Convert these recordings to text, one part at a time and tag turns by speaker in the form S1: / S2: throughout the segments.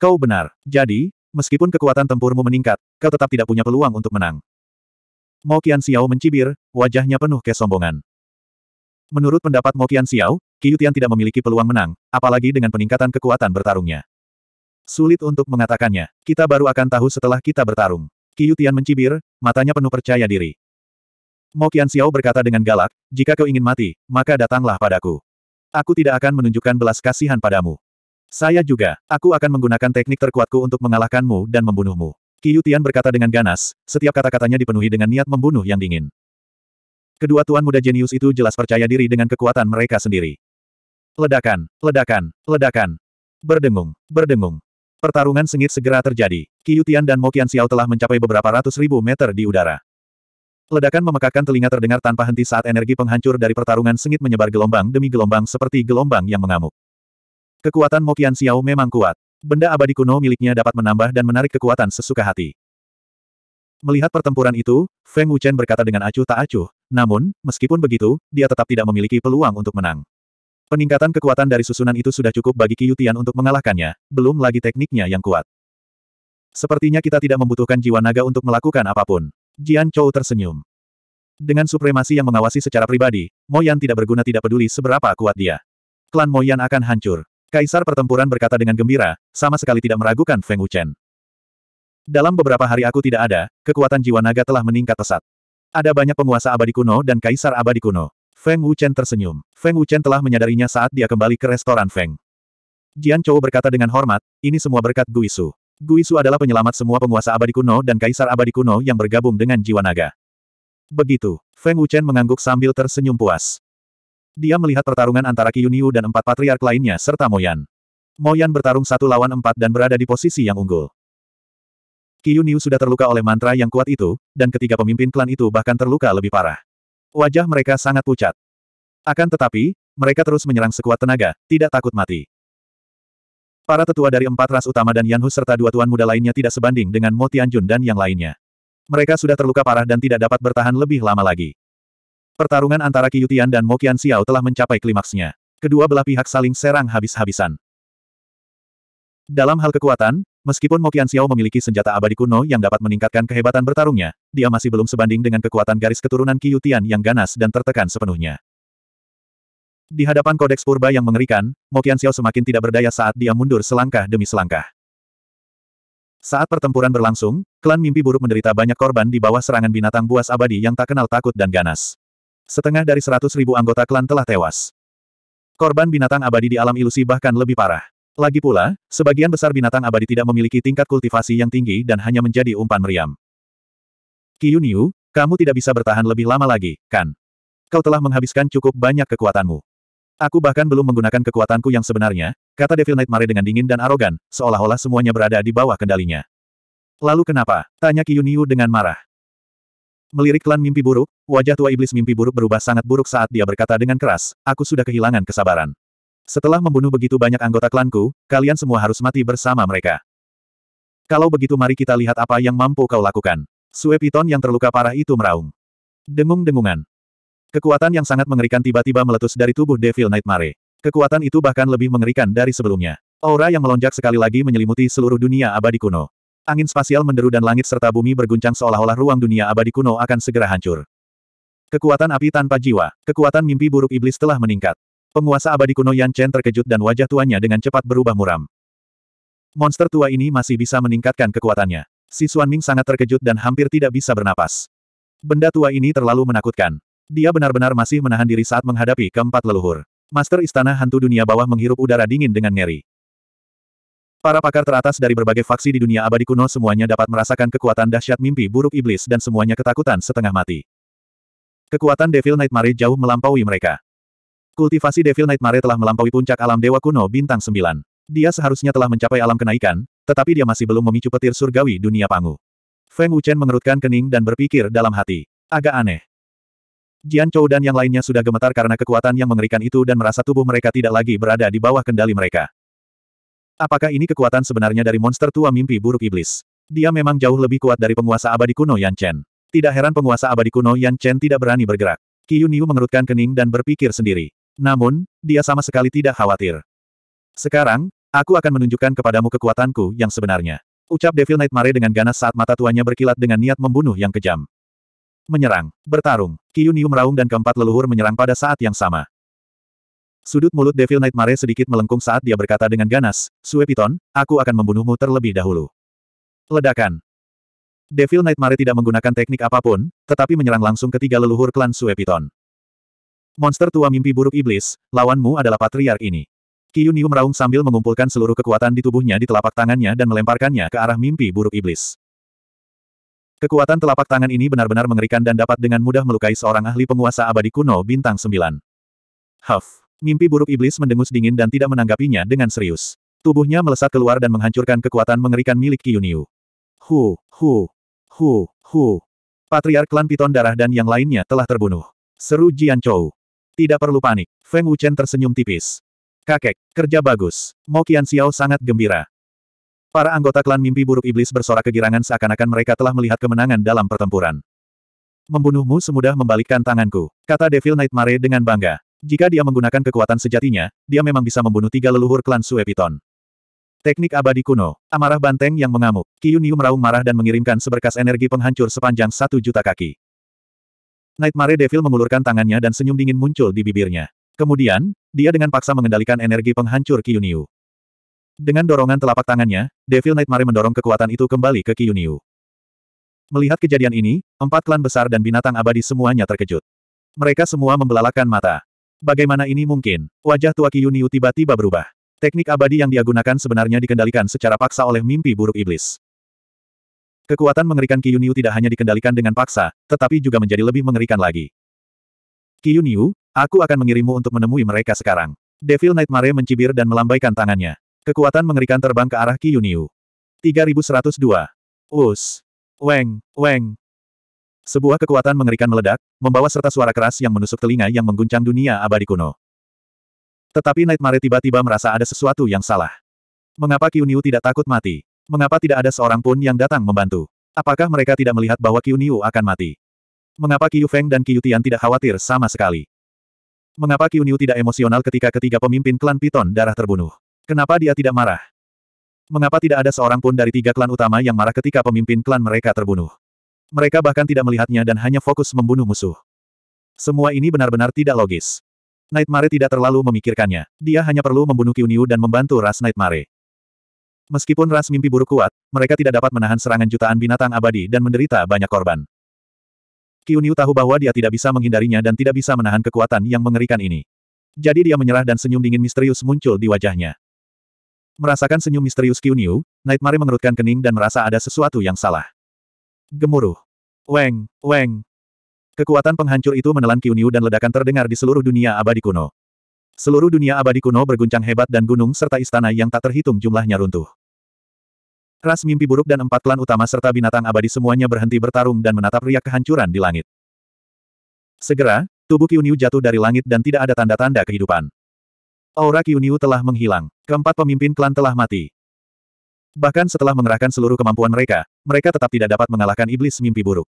S1: Kau benar. Jadi, meskipun kekuatan tempurmu meningkat, kau tetap tidak punya peluang untuk menang. Mo Qian Xiao mencibir, wajahnya penuh kesombongan. Menurut pendapat Mo Qian Xiao, Qiyutian tidak memiliki peluang menang, apalagi dengan peningkatan kekuatan bertarungnya. Sulit untuk mengatakannya, kita baru akan tahu setelah kita bertarung. Qiyutian mencibir, matanya penuh percaya diri. Mo Qian Xiao berkata dengan galak, jika kau ingin mati, maka datanglah padaku. Aku tidak akan menunjukkan belas kasihan padamu. Saya juga, aku akan menggunakan teknik terkuatku untuk mengalahkanmu dan membunuhmu. Tian berkata dengan ganas, setiap kata-katanya dipenuhi dengan niat membunuh yang dingin. Kedua tuan muda jenius itu jelas percaya diri dengan kekuatan mereka sendiri. Ledakan, ledakan, ledakan. Berdengung, berdengung. Pertarungan sengit segera terjadi. Tian dan Mokian Xiao telah mencapai beberapa ratus ribu meter di udara. Ledakan memekakkan telinga terdengar tanpa henti saat energi penghancur dari pertarungan sengit menyebar gelombang demi gelombang seperti gelombang yang mengamuk. Kekuatan Mokian Xiao memang kuat. Benda abadi kuno miliknya dapat menambah dan menarik kekuatan sesuka hati. Melihat pertempuran itu, Feng Wuchen berkata dengan acuh tak acuh, namun, meskipun begitu, dia tetap tidak memiliki peluang untuk menang. Peningkatan kekuatan dari susunan itu sudah cukup bagi Qiutian untuk mengalahkannya, belum lagi tekniknya yang kuat. Sepertinya kita tidak membutuhkan jiwa naga untuk melakukan apapun. Jian Chou tersenyum. Dengan supremasi yang mengawasi secara pribadi, Moyan tidak berguna tidak peduli seberapa kuat dia. Klan Moyan akan hancur. Kaisar pertempuran berkata dengan gembira, sama sekali tidak meragukan Feng Wuchen. Dalam beberapa hari aku tidak ada, kekuatan jiwa naga telah meningkat pesat. Ada banyak penguasa abadi kuno dan kaisar abadi kuno. Feng Wuchen tersenyum. Feng Wuchen telah menyadarinya saat dia kembali ke restoran Feng. Jian Chou berkata dengan hormat, ini semua berkat Guisu. Guisu adalah penyelamat semua penguasa abadi kuno dan kaisar abadi kuno yang bergabung dengan jiwa naga. Begitu, Feng Wuchen mengangguk sambil tersenyum puas. Dia melihat pertarungan antara Kiyuniu dan empat patriark lainnya serta Moyan. Moyan bertarung satu lawan empat dan berada di posisi yang unggul. Kiyuniu sudah terluka oleh mantra yang kuat itu, dan ketiga pemimpin klan itu bahkan terluka lebih parah. Wajah mereka sangat pucat. Akan tetapi, mereka terus menyerang sekuat tenaga, tidak takut mati. Para tetua dari empat ras utama dan Yanhu serta dua tuan muda lainnya tidak sebanding dengan Mo Tianjun dan yang lainnya. Mereka sudah terluka parah dan tidak dapat bertahan lebih lama lagi. Pertarungan antara Qiutian dan Mokian Xiao telah mencapai klimaksnya. Kedua belah pihak saling serang habis-habisan. Dalam hal kekuatan, meskipun Mokian Xiao memiliki senjata abadi kuno yang dapat meningkatkan kehebatan bertarungnya, dia masih belum sebanding dengan kekuatan garis keturunan Qiutian yang ganas dan tertekan sepenuhnya. Di hadapan kodeks purba yang mengerikan, Mokian Xiao semakin tidak berdaya saat dia mundur selangkah demi selangkah. Saat pertempuran berlangsung, klan mimpi buruk menderita banyak korban di bawah serangan binatang buas abadi yang tak kenal takut dan ganas. Setengah dari seratus ribu anggota klan telah tewas. Korban binatang abadi di alam ilusi bahkan lebih parah. Lagi pula, sebagian besar binatang abadi tidak memiliki tingkat kultivasi yang tinggi dan hanya menjadi umpan meriam. Kiyuniu, kamu tidak bisa bertahan lebih lama lagi, kan? Kau telah menghabiskan cukup banyak kekuatanmu. Aku bahkan belum menggunakan kekuatanku yang sebenarnya, kata Devil Knight Mare dengan dingin dan arogan, seolah-olah semuanya berada di bawah kendalinya. Lalu kenapa? Tanya Kiyuniu dengan marah. Melirik klan mimpi buruk, wajah tua iblis mimpi buruk berubah sangat buruk saat dia berkata dengan keras, aku sudah kehilangan kesabaran. Setelah membunuh begitu banyak anggota klanku, kalian semua harus mati bersama mereka. Kalau begitu mari kita lihat apa yang mampu kau lakukan. Sue Piton yang terluka parah itu meraung. Dengung-dengungan. Kekuatan yang sangat mengerikan tiba-tiba meletus dari tubuh Devil Nightmare. Kekuatan itu bahkan lebih mengerikan dari sebelumnya. Aura yang melonjak sekali lagi menyelimuti seluruh dunia abadi kuno. Angin spasial menderu dan langit serta bumi berguncang seolah-olah ruang dunia abadi kuno akan segera hancur. Kekuatan api tanpa jiwa, kekuatan mimpi buruk iblis telah meningkat. Penguasa abadi kuno Yan Chen terkejut dan wajah tuannya dengan cepat berubah muram. Monster tua ini masih bisa meningkatkan kekuatannya. Si Xuan Ming sangat terkejut dan hampir tidak bisa bernapas. Benda tua ini terlalu menakutkan. Dia benar-benar masih menahan diri saat menghadapi keempat leluhur. Master Istana Hantu Dunia Bawah menghirup udara dingin dengan ngeri. Para pakar teratas dari berbagai faksi di dunia abadi kuno semuanya dapat merasakan kekuatan dahsyat mimpi buruk iblis dan semuanya ketakutan setengah mati. Kekuatan Devil Nightmare jauh melampaui mereka. Kultivasi Devil Nightmare telah melampaui puncak alam dewa kuno bintang sembilan. Dia seharusnya telah mencapai alam kenaikan, tetapi dia masih belum memicu petir surgawi dunia pangu. Feng Wuchen mengerutkan kening dan berpikir dalam hati. Agak aneh. Jian Chou dan yang lainnya sudah gemetar karena kekuatan yang mengerikan itu dan merasa tubuh mereka tidak lagi berada di bawah kendali mereka. Apakah ini kekuatan sebenarnya dari monster tua mimpi buruk iblis? Dia memang jauh lebih kuat dari penguasa abadi kuno Yan Chen. Tidak heran penguasa abadi kuno Yan Chen tidak berani bergerak. Qiu Niu mengerutkan kening dan berpikir sendiri. Namun, dia sama sekali tidak khawatir. Sekarang, aku akan menunjukkan kepadamu kekuatanku yang sebenarnya. Ucap Devil Nightmare dengan ganas saat mata tuanya berkilat dengan niat membunuh yang kejam. Menyerang, bertarung, Qiu Niu meraung dan keempat leluhur menyerang pada saat yang sama. Sudut mulut Devil Nightmare sedikit melengkung saat dia berkata dengan ganas, Suepiton, aku akan membunuhmu terlebih dahulu. Ledakan. Devil Nightmare tidak menggunakan teknik apapun, tetapi menyerang langsung ketiga leluhur klan Suepiton. Monster tua mimpi buruk iblis, lawanmu adalah patriark ini. Kiyuniu meraung sambil mengumpulkan seluruh kekuatan di tubuhnya di telapak tangannya dan melemparkannya ke arah mimpi buruk iblis. Kekuatan telapak tangan ini benar-benar mengerikan dan dapat dengan mudah melukai seorang ahli penguasa abadi kuno bintang 9. Huff. Mimpi buruk iblis mendengus dingin dan tidak menanggapinya dengan serius. Tubuhnya melesat keluar dan menghancurkan kekuatan mengerikan milik Kiyuniu. Hu, hu, hu, hu. Patriark klan Piton Darah dan yang lainnya telah terbunuh. Seru Jian Chou. Tidak perlu panik. Feng Wuchen tersenyum tipis. Kakek, kerja bagus. Mo Qian Xiao sangat gembira. Para anggota klan mimpi buruk iblis bersorak kegirangan seakan-akan mereka telah melihat kemenangan dalam pertempuran. Membunuhmu semudah membalikkan tanganku, kata Devil Nightmare dengan bangga. Jika dia menggunakan kekuatan sejatinya, dia memang bisa membunuh tiga leluhur klan Suepiton. Teknik abadi kuno. Amarah banteng yang mengamuk. Kiyuniu meraung marah dan mengirimkan seberkas energi penghancur sepanjang satu juta kaki. Nightmare Devil mengulurkan tangannya dan senyum dingin muncul di bibirnya. Kemudian, dia dengan paksa mengendalikan energi penghancur Kiyuniu. Dengan dorongan telapak tangannya, Devil Nightmare mendorong kekuatan itu kembali ke Kiyuniu. Melihat kejadian ini, empat klan besar dan binatang abadi semuanya terkejut. Mereka semua membelalakan mata. Bagaimana ini mungkin? Wajah tua Kiyuniu tiba-tiba berubah. Teknik abadi yang dia gunakan sebenarnya dikendalikan secara paksa oleh mimpi buruk iblis. Kekuatan mengerikan Kiyuniu tidak hanya dikendalikan dengan paksa, tetapi juga menjadi lebih mengerikan lagi. Kiyuniu, aku akan mengirimmu untuk menemui mereka sekarang. Devil Nightmare mencibir dan melambaikan tangannya. Kekuatan mengerikan terbang ke arah Kiyuniu. 3102. Us. Weng, Weng, sebuah kekuatan mengerikan meledak, membawa serta suara keras yang menusuk telinga yang mengguncang dunia abadi kuno. Tetapi Nightmare tiba-tiba merasa ada sesuatu yang salah. Mengapa Qiu tidak takut mati? Mengapa tidak ada seorang pun yang datang membantu? Apakah mereka tidak melihat bahwa Qiu akan mati? Mengapa Qiu Feng dan Qiu Tian tidak khawatir sama sekali? Mengapa Qiu tidak emosional ketika ketiga pemimpin klan Piton darah terbunuh? Kenapa dia tidak marah? Mengapa tidak ada seorang pun dari tiga klan utama yang marah ketika pemimpin klan mereka terbunuh? Mereka bahkan tidak melihatnya dan hanya fokus membunuh musuh. Semua ini benar-benar tidak logis. Nightmare tidak terlalu memikirkannya. Dia hanya perlu membunuh Kyuniu dan membantu ras Nightmare. Meskipun ras mimpi buruk kuat, mereka tidak dapat menahan serangan jutaan binatang abadi dan menderita banyak korban. Kyuniu tahu bahwa dia tidak bisa menghindarinya dan tidak bisa menahan kekuatan yang mengerikan ini. Jadi dia menyerah dan senyum dingin misterius muncul di wajahnya. Merasakan senyum misterius Kyuniu, Nightmare mengerutkan kening dan merasa ada sesuatu yang salah. Gemuruh. Weng, weng. Kekuatan penghancur itu menelan Qiunyu dan ledakan terdengar di seluruh dunia abadi kuno. Seluruh dunia abadi kuno berguncang hebat dan gunung serta istana yang tak terhitung jumlahnya runtuh. Ras mimpi buruk dan empat klan utama serta binatang abadi semuanya berhenti bertarung dan menatap riak kehancuran di langit. Segera, tubuh Qiunyu jatuh dari langit dan tidak ada tanda-tanda kehidupan. Aura Qiunyu telah menghilang. Keempat pemimpin klan telah mati. Bahkan setelah mengerahkan seluruh kemampuan mereka, mereka tetap tidak dapat mengalahkan iblis mimpi buruk.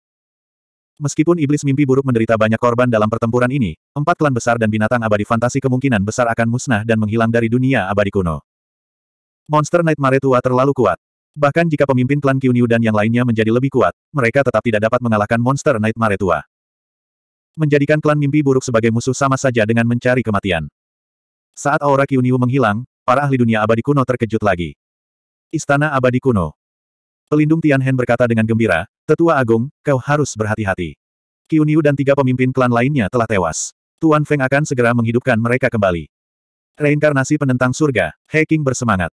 S1: Meskipun iblis mimpi buruk menderita banyak korban dalam pertempuran ini, empat klan besar dan binatang abadi fantasi kemungkinan besar akan musnah dan menghilang dari dunia abadi kuno. Monster Nightmare tua terlalu kuat. Bahkan jika pemimpin klan Kyunyu dan yang lainnya menjadi lebih kuat, mereka tetap tidak dapat mengalahkan monster Nightmare tua. Menjadikan klan mimpi buruk sebagai musuh sama saja dengan mencari kematian. Saat aura Kyunyu menghilang, para ahli dunia abadi kuno terkejut lagi. Istana Abadi Kuno. Pelindung Tianhen berkata dengan gembira, Tetua Agung, kau harus berhati-hati. Qiunyu dan tiga pemimpin klan lainnya telah tewas. Tuan Feng akan segera menghidupkan mereka kembali. Reinkarnasi penentang surga, He King bersemangat.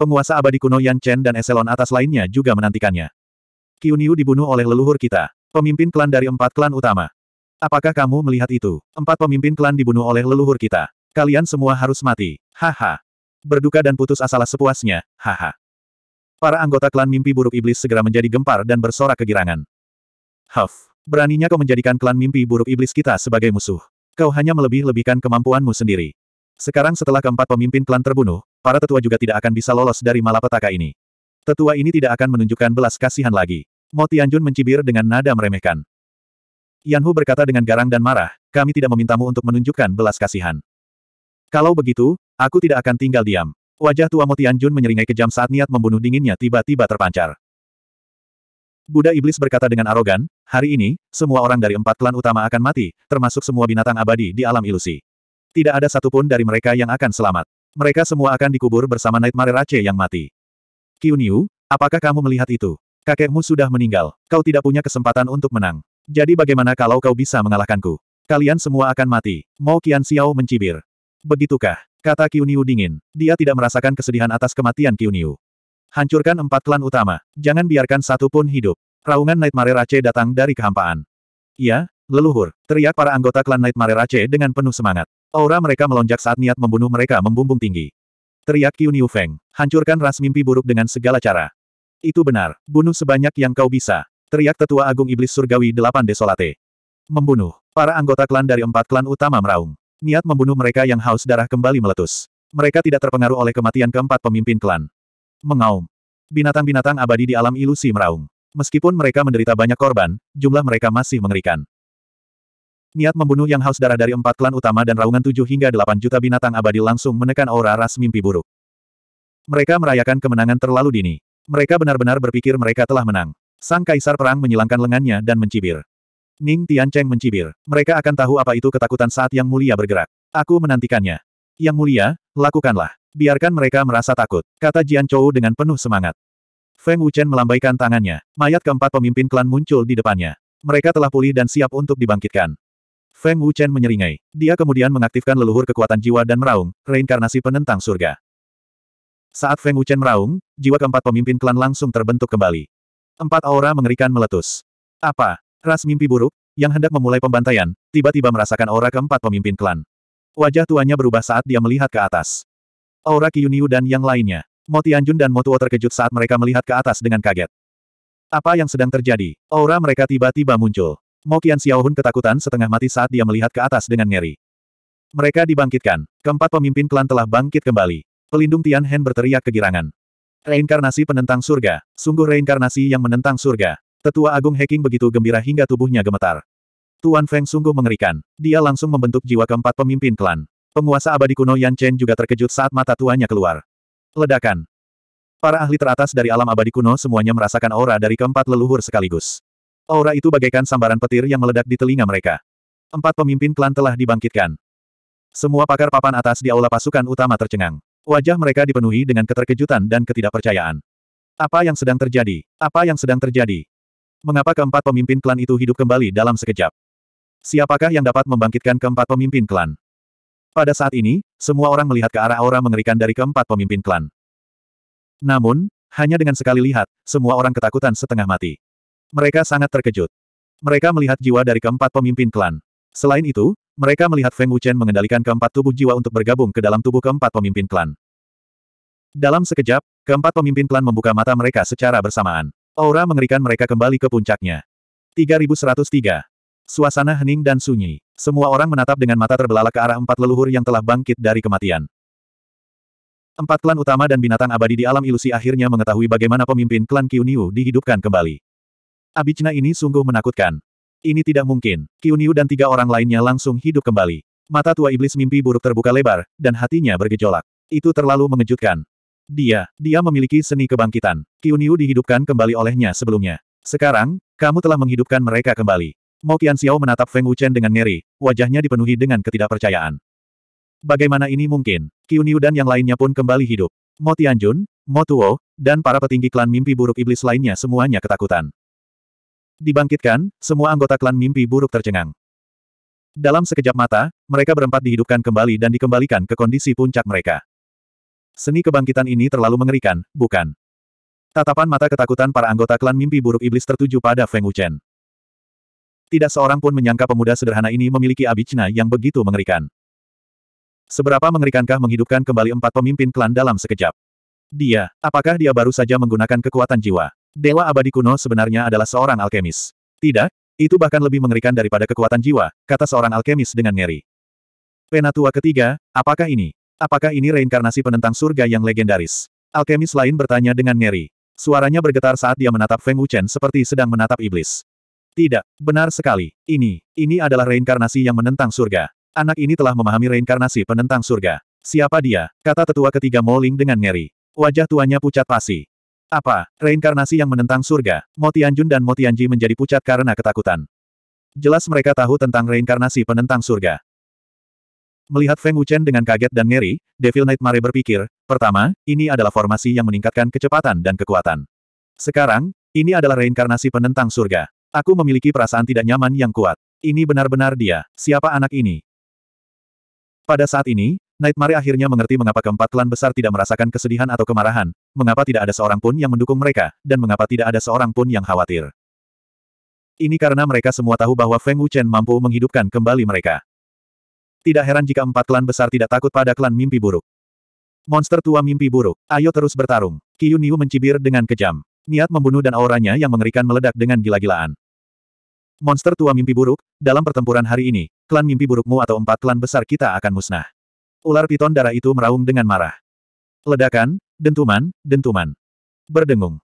S1: Penguasa abadi kuno Yan Chen dan eselon atas lainnya juga menantikannya. Qiunyu dibunuh oleh leluhur kita, pemimpin klan dari empat klan utama. Apakah kamu melihat itu? Empat pemimpin klan dibunuh oleh leluhur kita. Kalian semua harus mati. Haha. Berduka dan putus asalah sepuasnya. Haha. Para anggota klan mimpi buruk iblis segera menjadi gempar dan bersorak kegirangan. Huff, beraninya kau menjadikan klan mimpi buruk iblis kita sebagai musuh. Kau hanya melebih-lebihkan kemampuanmu sendiri. Sekarang setelah keempat pemimpin klan terbunuh, para tetua juga tidak akan bisa lolos dari malapetaka ini. Tetua ini tidak akan menunjukkan belas kasihan lagi. Mo Tianjun mencibir dengan nada meremehkan. Yanhu berkata dengan garang dan marah, kami tidak memintamu untuk menunjukkan belas kasihan. Kalau begitu, aku tidak akan tinggal diam. Wajah tua Motian Jun menyeringai kejam saat niat membunuh dinginnya tiba-tiba terpancar. Buddha Iblis berkata dengan arogan, hari ini, semua orang dari empat klan utama akan mati, termasuk semua binatang abadi di alam ilusi. Tidak ada satupun dari mereka yang akan selamat. Mereka semua akan dikubur bersama Nightmare Rache yang mati. Kyuniu, apakah kamu melihat itu? Kakekmu sudah meninggal. Kau tidak punya kesempatan untuk menang. Jadi bagaimana kalau kau bisa mengalahkanku? Kalian semua akan mati. mau Qian Xiao mencibir. Begitukah? Kata Kyuniu dingin. Dia tidak merasakan kesedihan atas kematian Kyuniu. Hancurkan empat klan utama. Jangan biarkan satu pun hidup. Raungan Nightmare Rache datang dari kehampaan. Ya, leluhur. Teriak para anggota klan Nightmare Rache dengan penuh semangat. Aura mereka melonjak saat niat membunuh mereka membumbung tinggi. Teriak Kyuniu Feng. Hancurkan ras mimpi buruk dengan segala cara. Itu benar. Bunuh sebanyak yang kau bisa. Teriak tetua agung iblis surgawi delapan desolate. Membunuh. Para anggota klan dari empat klan utama meraung. Niat membunuh mereka yang haus darah kembali meletus. Mereka tidak terpengaruh oleh kematian keempat pemimpin klan. Mengaum. Binatang-binatang abadi di alam ilusi meraung. Meskipun mereka menderita banyak korban, jumlah mereka masih mengerikan. Niat membunuh yang haus darah dari empat klan utama dan raungan tujuh hingga delapan juta binatang abadi langsung menekan aura ras mimpi buruk. Mereka merayakan kemenangan terlalu dini. Mereka benar-benar berpikir mereka telah menang. Sang kaisar perang menyilangkan lengannya dan mencibir. Ning Tiancheng mencibir. Mereka akan tahu apa itu ketakutan saat Yang Mulia bergerak. Aku menantikannya. Yang Mulia, lakukanlah. Biarkan mereka merasa takut, kata Jian Chou dengan penuh semangat. Feng Wuchen melambaikan tangannya. Mayat keempat pemimpin klan muncul di depannya. Mereka telah pulih dan siap untuk dibangkitkan. Feng Wuchen menyeringai. Dia kemudian mengaktifkan leluhur kekuatan jiwa dan meraung, reinkarnasi penentang surga. Saat Feng Wuchen meraung, jiwa keempat pemimpin klan langsung terbentuk kembali. Empat aura mengerikan meletus. Apa? Ras mimpi buruk, yang hendak memulai pembantaian, tiba-tiba merasakan aura keempat pemimpin klan. Wajah tuanya berubah saat dia melihat ke atas. Aura Kiyuniu dan yang lainnya. Mo Tianjun dan Motuo terkejut saat mereka melihat ke atas dengan kaget. Apa yang sedang terjadi? Aura mereka tiba-tiba muncul. Mo Qian Xiaohun ketakutan setengah mati saat dia melihat ke atas dengan ngeri. Mereka dibangkitkan. Keempat pemimpin klan telah bangkit kembali. Pelindung Tian Hen berteriak kegirangan. Reinkarnasi penentang surga. Sungguh reinkarnasi yang menentang surga. Tetua Agung Heking begitu gembira hingga tubuhnya gemetar. Tuan Feng sungguh mengerikan. Dia langsung membentuk jiwa keempat pemimpin klan. Penguasa abadi kuno Yan Chen juga terkejut saat mata tuanya keluar. Ledakan. Para ahli teratas dari alam abadi kuno semuanya merasakan aura dari keempat leluhur sekaligus. Aura itu bagaikan sambaran petir yang meledak di telinga mereka. Empat pemimpin klan telah dibangkitkan. Semua pakar papan atas di aula pasukan utama tercengang. Wajah mereka dipenuhi dengan keterkejutan dan ketidakpercayaan. Apa yang sedang terjadi? Apa yang sedang terjadi? Mengapa keempat pemimpin klan itu hidup kembali dalam sekejap? Siapakah yang dapat membangkitkan keempat pemimpin klan? Pada saat ini, semua orang melihat ke arah aura mengerikan dari keempat pemimpin klan. Namun, hanya dengan sekali lihat, semua orang ketakutan setengah mati. Mereka sangat terkejut. Mereka melihat jiwa dari keempat pemimpin klan. Selain itu, mereka melihat Feng Wuchen mengendalikan keempat tubuh jiwa untuk bergabung ke dalam tubuh keempat pemimpin klan. Dalam sekejap, keempat pemimpin klan membuka mata mereka secara bersamaan. Aura mengerikan mereka kembali ke puncaknya. 3103. Suasana hening dan sunyi. Semua orang menatap dengan mata terbelalak ke arah empat leluhur yang telah bangkit dari kematian. Empat klan utama dan binatang abadi di alam ilusi akhirnya mengetahui bagaimana pemimpin klan Kyuniu dihidupkan kembali. Abicna ini sungguh menakutkan. Ini tidak mungkin. Kyuniu dan tiga orang lainnya langsung hidup kembali. Mata tua iblis mimpi buruk terbuka lebar, dan hatinya bergejolak. Itu terlalu mengejutkan. Dia, dia memiliki seni kebangkitan. Qiunyu dihidupkan kembali olehnya sebelumnya. Sekarang, kamu telah menghidupkan mereka kembali. Mo Qianxiao menatap Feng Wuchen dengan ngeri, wajahnya dipenuhi dengan ketidakpercayaan. Bagaimana ini mungkin? Qiunyu dan yang lainnya pun kembali hidup. Mo Tianjun, Mo Tuo, dan para petinggi klan mimpi buruk iblis lainnya semuanya ketakutan. Dibangkitkan, semua anggota klan mimpi buruk tercengang. Dalam sekejap mata, mereka berempat dihidupkan kembali dan dikembalikan ke kondisi puncak mereka. Seni kebangkitan ini terlalu mengerikan, bukan? Tatapan mata ketakutan para anggota klan mimpi buruk iblis tertuju pada Feng Wuchen. Tidak seorang pun menyangka pemuda sederhana ini memiliki abicna yang begitu mengerikan. Seberapa mengerikankah menghidupkan kembali empat pemimpin klan dalam sekejap? Dia, apakah dia baru saja menggunakan kekuatan jiwa? Dewa abadi kuno sebenarnya adalah seorang alkemis. Tidak, itu bahkan lebih mengerikan daripada kekuatan jiwa, kata seorang alkemis dengan ngeri. Penatua ketiga, apakah ini? Apakah ini reinkarnasi penentang surga yang legendaris? Alkemis lain bertanya dengan ngeri. Suaranya bergetar saat dia menatap Feng Wuchen seperti sedang menatap iblis. Tidak, benar sekali. Ini, ini adalah reinkarnasi yang menentang surga. Anak ini telah memahami reinkarnasi penentang surga. Siapa dia? Kata tetua ketiga Moling dengan ngeri. Wajah tuanya pucat pasi. Apa? Reinkarnasi yang menentang surga. Motianjun dan Motianji menjadi pucat karena ketakutan. Jelas mereka tahu tentang reinkarnasi penentang surga. Melihat Feng Wuchen dengan kaget dan ngeri, Devil Nightmare berpikir, pertama, ini adalah formasi yang meningkatkan kecepatan dan kekuatan. Sekarang, ini adalah reinkarnasi penentang surga. Aku memiliki perasaan tidak nyaman yang kuat. Ini benar-benar dia. Siapa anak ini? Pada saat ini, Nightmare akhirnya mengerti mengapa keempat klan besar tidak merasakan kesedihan atau kemarahan, mengapa tidak ada seorang pun yang mendukung mereka, dan mengapa tidak ada seorang pun yang khawatir. Ini karena mereka semua tahu bahwa Feng Wuchen mampu menghidupkan kembali mereka. Tidak heran jika empat klan besar tidak takut pada klan mimpi buruk. Monster tua mimpi buruk, ayo terus bertarung. Ki Niu mencibir dengan kejam. Niat membunuh dan auranya yang mengerikan meledak dengan gila-gilaan. Monster tua mimpi buruk, dalam pertempuran hari ini, klan mimpi burukmu atau empat klan besar kita akan musnah. Ular piton darah itu meraung dengan marah. Ledakan, dentuman, dentuman. Berdengung.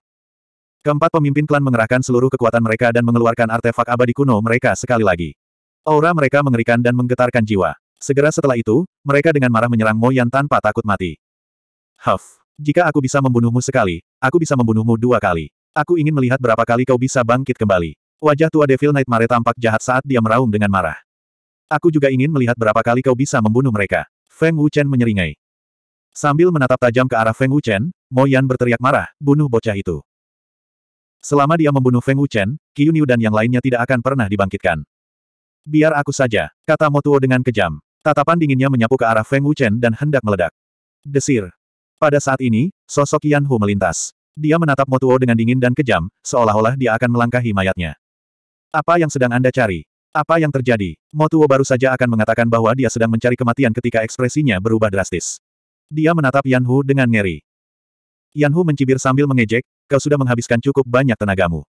S1: Keempat pemimpin klan mengerahkan seluruh kekuatan mereka dan mengeluarkan artefak abadi kuno mereka sekali lagi. Aura mereka mengerikan dan menggetarkan jiwa. Segera setelah itu, mereka dengan marah menyerang Mo tanpa takut mati. Huff, jika aku bisa membunuhmu sekali, aku bisa membunuhmu dua kali. Aku ingin melihat berapa kali kau bisa bangkit kembali. Wajah tua Devil Knight Mare tampak jahat saat dia meraung dengan marah. Aku juga ingin melihat berapa kali kau bisa membunuh mereka. Feng Wuchen menyeringai. Sambil menatap tajam ke arah Feng Wuchen, Mo Yan berteriak marah, bunuh bocah itu. Selama dia membunuh Feng Wuchen, Qiu Niu dan yang lainnya tidak akan pernah dibangkitkan. Biar aku saja, kata Motuo dengan kejam. Tatapan dinginnya menyapu ke arah Feng Wuchen dan hendak meledak. Desir. Pada saat ini, sosok Yan Hu melintas. Dia menatap Motuo dengan dingin dan kejam, seolah-olah dia akan melangkahi mayatnya. Apa yang sedang Anda cari? Apa yang terjadi? Motuo baru saja akan mengatakan bahwa dia sedang mencari kematian ketika ekspresinya berubah drastis. Dia menatap Yan Hu dengan ngeri. Yan Hu mencibir sambil mengejek, kau sudah menghabiskan cukup banyak tenagamu.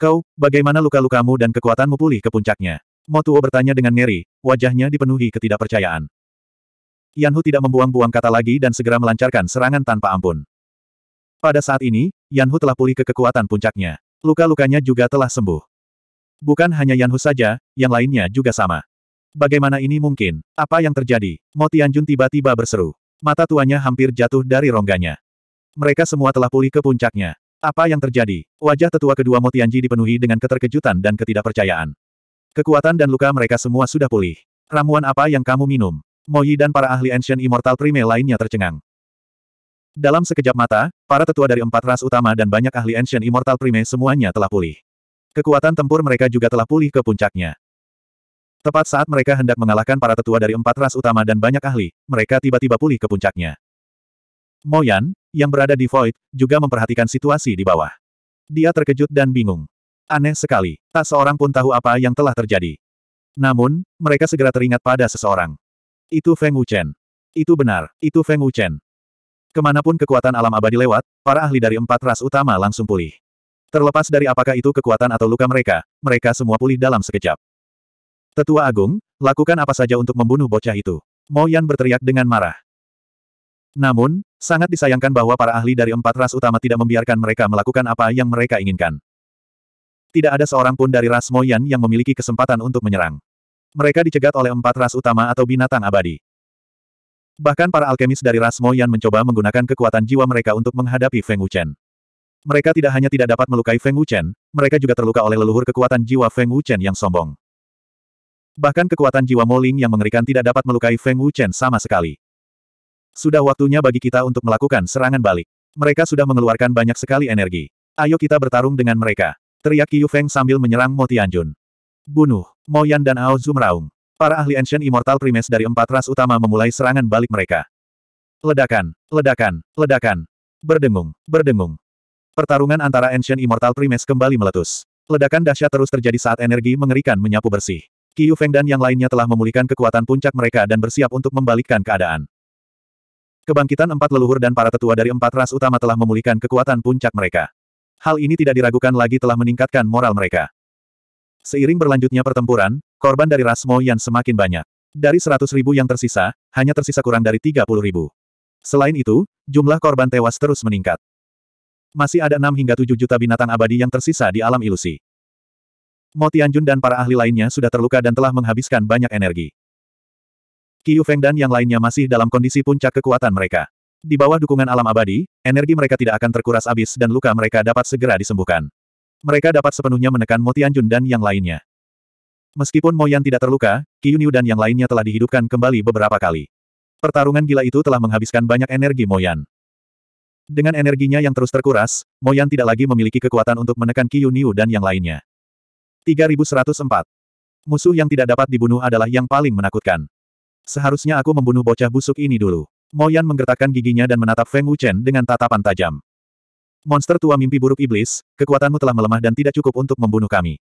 S1: Kau, bagaimana luka-lukamu dan kekuatanmu pulih ke puncaknya? Motuo bertanya dengan ngeri, wajahnya dipenuhi ketidakpercayaan. Yanhu tidak membuang-buang kata lagi dan segera melancarkan serangan tanpa ampun. Pada saat ini, Yanhu telah pulih ke kekuatan puncaknya. Luka-lukanya juga telah sembuh. Bukan hanya Yanhu saja, yang lainnya juga sama. Bagaimana ini mungkin? Apa yang terjadi? Mo Tianjun tiba-tiba berseru. Mata tuanya hampir jatuh dari rongganya. Mereka semua telah pulih ke puncaknya. Apa yang terjadi? Wajah tetua kedua Mo Tianji dipenuhi dengan keterkejutan dan ketidakpercayaan. Kekuatan dan luka mereka semua sudah pulih. Ramuan apa yang kamu minum? Moyi dan para ahli Ancient Immortal Prime lainnya tercengang. Dalam sekejap mata, para tetua dari empat ras utama dan banyak ahli Ancient Immortal Prime semuanya telah pulih. Kekuatan tempur mereka juga telah pulih ke puncaknya. Tepat saat mereka hendak mengalahkan para tetua dari empat ras utama dan banyak ahli, mereka tiba-tiba pulih ke puncaknya. Moyan, yang berada di Void, juga memperhatikan situasi di bawah. Dia terkejut dan bingung. Aneh sekali, tak seorang pun tahu apa yang telah terjadi. Namun, mereka segera teringat pada seseorang. Itu Feng Wuchen. Itu benar, itu Feng Wuchen. Kemanapun kekuatan alam abadi lewat, para ahli dari empat ras utama langsung pulih. Terlepas dari apakah itu kekuatan atau luka mereka, mereka semua pulih dalam sekejap. Tetua Agung, lakukan apa saja untuk membunuh bocah itu. Mo Yan berteriak dengan marah. Namun, sangat disayangkan bahwa para ahli dari empat ras utama tidak membiarkan mereka melakukan apa yang mereka inginkan. Tidak ada seorang pun dari ras Moyan yang memiliki kesempatan untuk menyerang. Mereka dicegat oleh empat ras utama atau binatang abadi. Bahkan para alkemis dari ras Moyan mencoba menggunakan kekuatan jiwa mereka untuk menghadapi Feng Wuchen. Mereka tidak hanya tidak dapat melukai Feng Wuchen, mereka juga terluka oleh leluhur kekuatan jiwa Feng Wuchen yang sombong. Bahkan kekuatan jiwa Moling yang mengerikan tidak dapat melukai Feng Wuchen sama sekali. Sudah waktunya bagi kita untuk melakukan serangan balik. Mereka sudah mengeluarkan banyak sekali energi. Ayo kita bertarung dengan mereka. Teriak Qiu Feng sambil menyerang Mo Tianjun. Bunuh, Mo Yan dan Ao Zhu meraung. Para ahli Ancient Immortal Primes dari empat ras utama memulai serangan balik mereka. Ledakan, ledakan, ledakan. Berdengung, berdengung. Pertarungan antara Ancient Immortal Primes kembali meletus. Ledakan dahsyat terus terjadi saat energi mengerikan menyapu bersih. Qiu Feng dan yang lainnya telah memulihkan kekuatan puncak mereka dan bersiap untuk membalikkan keadaan. Kebangkitan empat leluhur dan para tetua dari empat ras utama telah memulihkan kekuatan puncak mereka. Hal ini tidak diragukan lagi telah meningkatkan moral mereka. Seiring berlanjutnya pertempuran, korban dari Rasmo Moyan semakin banyak. Dari 100 ribu yang tersisa, hanya tersisa kurang dari 30 ribu. Selain itu, jumlah korban tewas terus meningkat. Masih ada 6 hingga 7 juta binatang abadi yang tersisa di alam ilusi. Mo Tianjun dan para ahli lainnya sudah terluka dan telah menghabiskan banyak energi. Qiu Feng dan yang lainnya masih dalam kondisi puncak kekuatan mereka. Di bawah dukungan alam abadi, energi mereka tidak akan terkuras habis dan luka mereka dapat segera disembuhkan. Mereka dapat sepenuhnya menekan Motianjun dan yang lainnya. Meskipun Moyan tidak terluka, Qiyunyu dan yang lainnya telah dihidupkan kembali beberapa kali. Pertarungan gila itu telah menghabiskan banyak energi Moyan. Dengan energinya yang terus terkuras, Moyan tidak lagi memiliki kekuatan untuk menekan Qiyunyu dan yang lainnya. 3104. Musuh yang tidak dapat dibunuh adalah yang paling menakutkan. Seharusnya aku membunuh bocah busuk ini dulu. Moyan menggertakkan giginya dan menatap Feng Wuchen dengan tatapan tajam. Monster tua mimpi buruk iblis, kekuatanmu telah melemah dan tidak cukup untuk membunuh kami.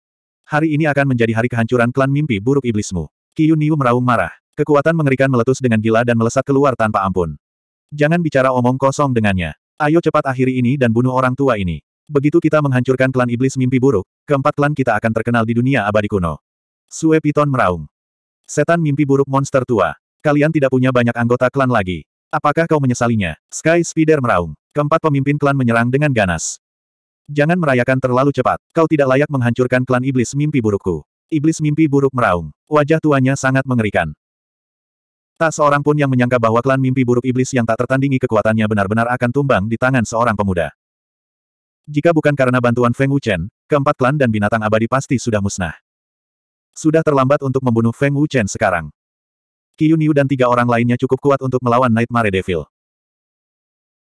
S1: Hari ini akan menjadi hari kehancuran klan mimpi buruk iblismu. Qiu Niu meraung marah. Kekuatan mengerikan meletus dengan gila dan melesat keluar tanpa ampun. Jangan bicara omong kosong dengannya. Ayo cepat akhiri ini dan bunuh orang tua ini. Begitu kita menghancurkan klan iblis mimpi buruk, keempat klan kita akan terkenal di dunia abadi kuno. Sue Piton meraung. Setan mimpi buruk monster tua. Kalian tidak punya banyak anggota klan lagi. Apakah kau menyesalinya? Sky Spider meraung. Keempat pemimpin klan menyerang dengan ganas. Jangan merayakan terlalu cepat. Kau tidak layak menghancurkan klan iblis mimpi burukku. Iblis mimpi buruk meraung. Wajah tuanya sangat mengerikan. Tak seorang pun yang menyangka bahwa klan mimpi buruk iblis yang tak tertandingi kekuatannya benar-benar akan tumbang di tangan seorang pemuda. Jika bukan karena bantuan Feng Wuchen, keempat klan dan binatang abadi pasti sudah musnah. Sudah terlambat untuk membunuh Feng Wuchen sekarang. Qiu Yu dan tiga orang lainnya cukup kuat untuk melawan Nightmare Devil.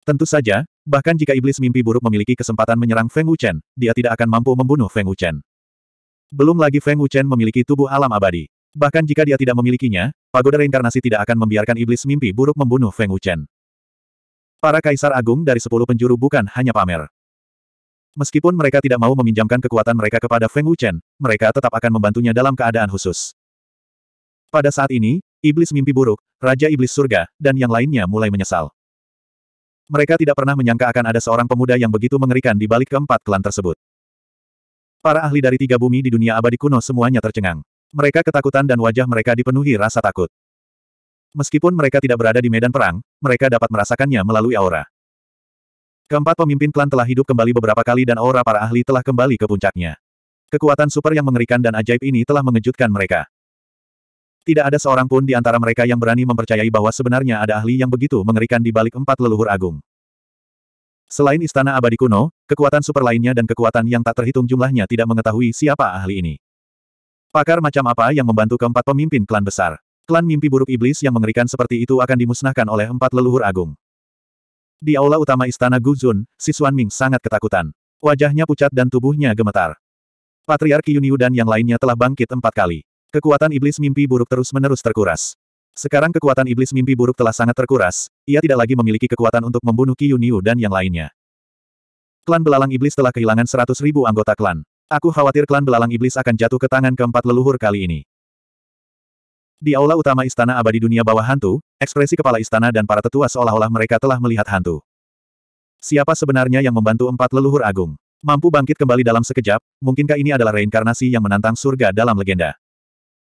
S1: Tentu saja, bahkan jika iblis mimpi buruk memiliki kesempatan menyerang Feng Wuchen, dia tidak akan mampu membunuh Feng Wuchen. Belum lagi Feng Wuchen memiliki tubuh alam abadi. Bahkan jika dia tidak memilikinya, pagoda reinkarnasi tidak akan membiarkan iblis mimpi buruk membunuh Feng Wuchen. Para kaisar agung dari sepuluh penjuru bukan hanya pamer. Meskipun mereka tidak mau meminjamkan kekuatan mereka kepada Feng Wuchen, mereka tetap akan membantunya dalam keadaan khusus. Pada saat ini, iblis mimpi buruk, raja iblis surga, dan yang lainnya mulai menyesal. Mereka tidak pernah menyangka akan ada seorang pemuda yang begitu mengerikan di balik keempat klan tersebut. Para ahli dari tiga bumi di dunia abadi kuno semuanya tercengang. Mereka ketakutan dan wajah mereka dipenuhi rasa takut. Meskipun mereka tidak berada di medan perang, mereka dapat merasakannya melalui aura. Keempat pemimpin klan telah hidup kembali beberapa kali dan aura para ahli telah kembali ke puncaknya. Kekuatan super yang mengerikan dan ajaib ini telah mengejutkan mereka. Tidak ada seorang pun di antara mereka yang berani mempercayai bahwa sebenarnya ada ahli yang begitu mengerikan di balik empat leluhur agung. Selain istana abadi kuno, kekuatan super lainnya dan kekuatan yang tak terhitung jumlahnya tidak mengetahui siapa ahli ini. Pakar macam apa yang membantu keempat pemimpin klan besar? Klan mimpi buruk iblis yang mengerikan seperti itu akan dimusnahkan oleh empat leluhur agung. Di aula utama istana Guzun, Siswan Ming sangat ketakutan. Wajahnya pucat dan tubuhnya gemetar. Patriarki Yuniu dan yang lainnya telah bangkit empat kali. Kekuatan iblis mimpi buruk terus-menerus terkuras. Sekarang kekuatan iblis mimpi buruk telah sangat terkuras, ia tidak lagi memiliki kekuatan untuk membunuh Qiu dan yang lainnya. Klan Belalang Iblis telah kehilangan seratus ribu anggota klan. Aku khawatir klan Belalang Iblis akan jatuh ke tangan keempat leluhur kali ini. Di aula utama Istana Abadi Dunia Bawah Hantu, ekspresi kepala istana dan para tetua seolah-olah mereka telah melihat hantu. Siapa sebenarnya yang membantu empat leluhur agung? Mampu bangkit kembali dalam sekejap, mungkinkah ini adalah reinkarnasi yang menantang surga dalam legenda?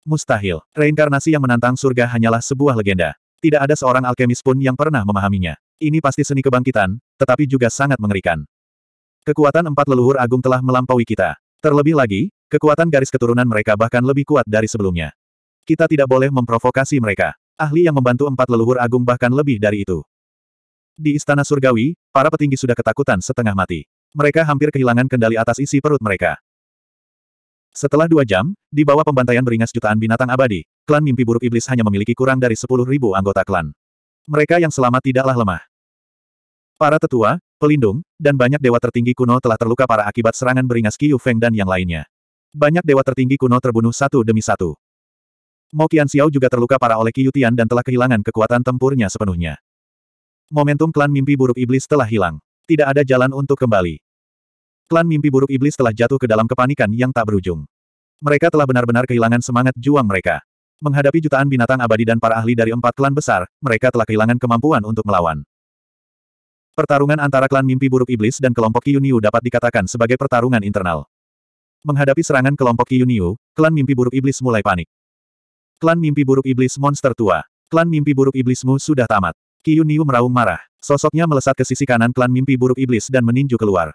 S1: Mustahil. Reinkarnasi yang menantang surga hanyalah sebuah legenda. Tidak ada seorang alkemis pun yang pernah memahaminya. Ini pasti seni kebangkitan, tetapi juga sangat mengerikan. Kekuatan empat leluhur agung telah melampaui kita. Terlebih lagi, kekuatan garis keturunan mereka bahkan lebih kuat dari sebelumnya. Kita tidak boleh memprovokasi mereka. Ahli yang membantu empat leluhur agung bahkan lebih dari itu. Di istana surgawi, para petinggi sudah ketakutan setengah mati. Mereka hampir kehilangan kendali atas isi perut mereka. Setelah dua jam, di bawah pembantaian beringas jutaan binatang abadi, klan mimpi buruk iblis hanya memiliki kurang dari sepuluh ribu anggota klan. Mereka yang selamat tidaklah lemah. Para tetua, pelindung, dan banyak dewa tertinggi kuno telah terluka para akibat serangan beringas Qiu Feng dan yang lainnya. Banyak dewa tertinggi kuno terbunuh satu demi satu. Mo Qian Xiao juga terluka parah oleh Qiu Tian dan telah kehilangan kekuatan tempurnya sepenuhnya. Momentum klan mimpi buruk iblis telah hilang. Tidak ada jalan untuk kembali. Klan mimpi buruk iblis telah jatuh ke dalam kepanikan yang tak berujung. Mereka telah benar-benar kehilangan semangat juang mereka. Menghadapi jutaan binatang abadi dan para ahli dari empat klan besar, mereka telah kehilangan kemampuan untuk melawan. Pertarungan antara klan mimpi buruk iblis dan kelompok Kiyuniu dapat dikatakan sebagai pertarungan internal. Menghadapi serangan kelompok Kiyuniu, klan mimpi buruk iblis mulai panik. Klan mimpi buruk iblis monster tua. Klan mimpi buruk iblismu sudah tamat. Kiyuniu meraung marah. Sosoknya melesat ke sisi kanan klan mimpi buruk iblis dan meninju keluar.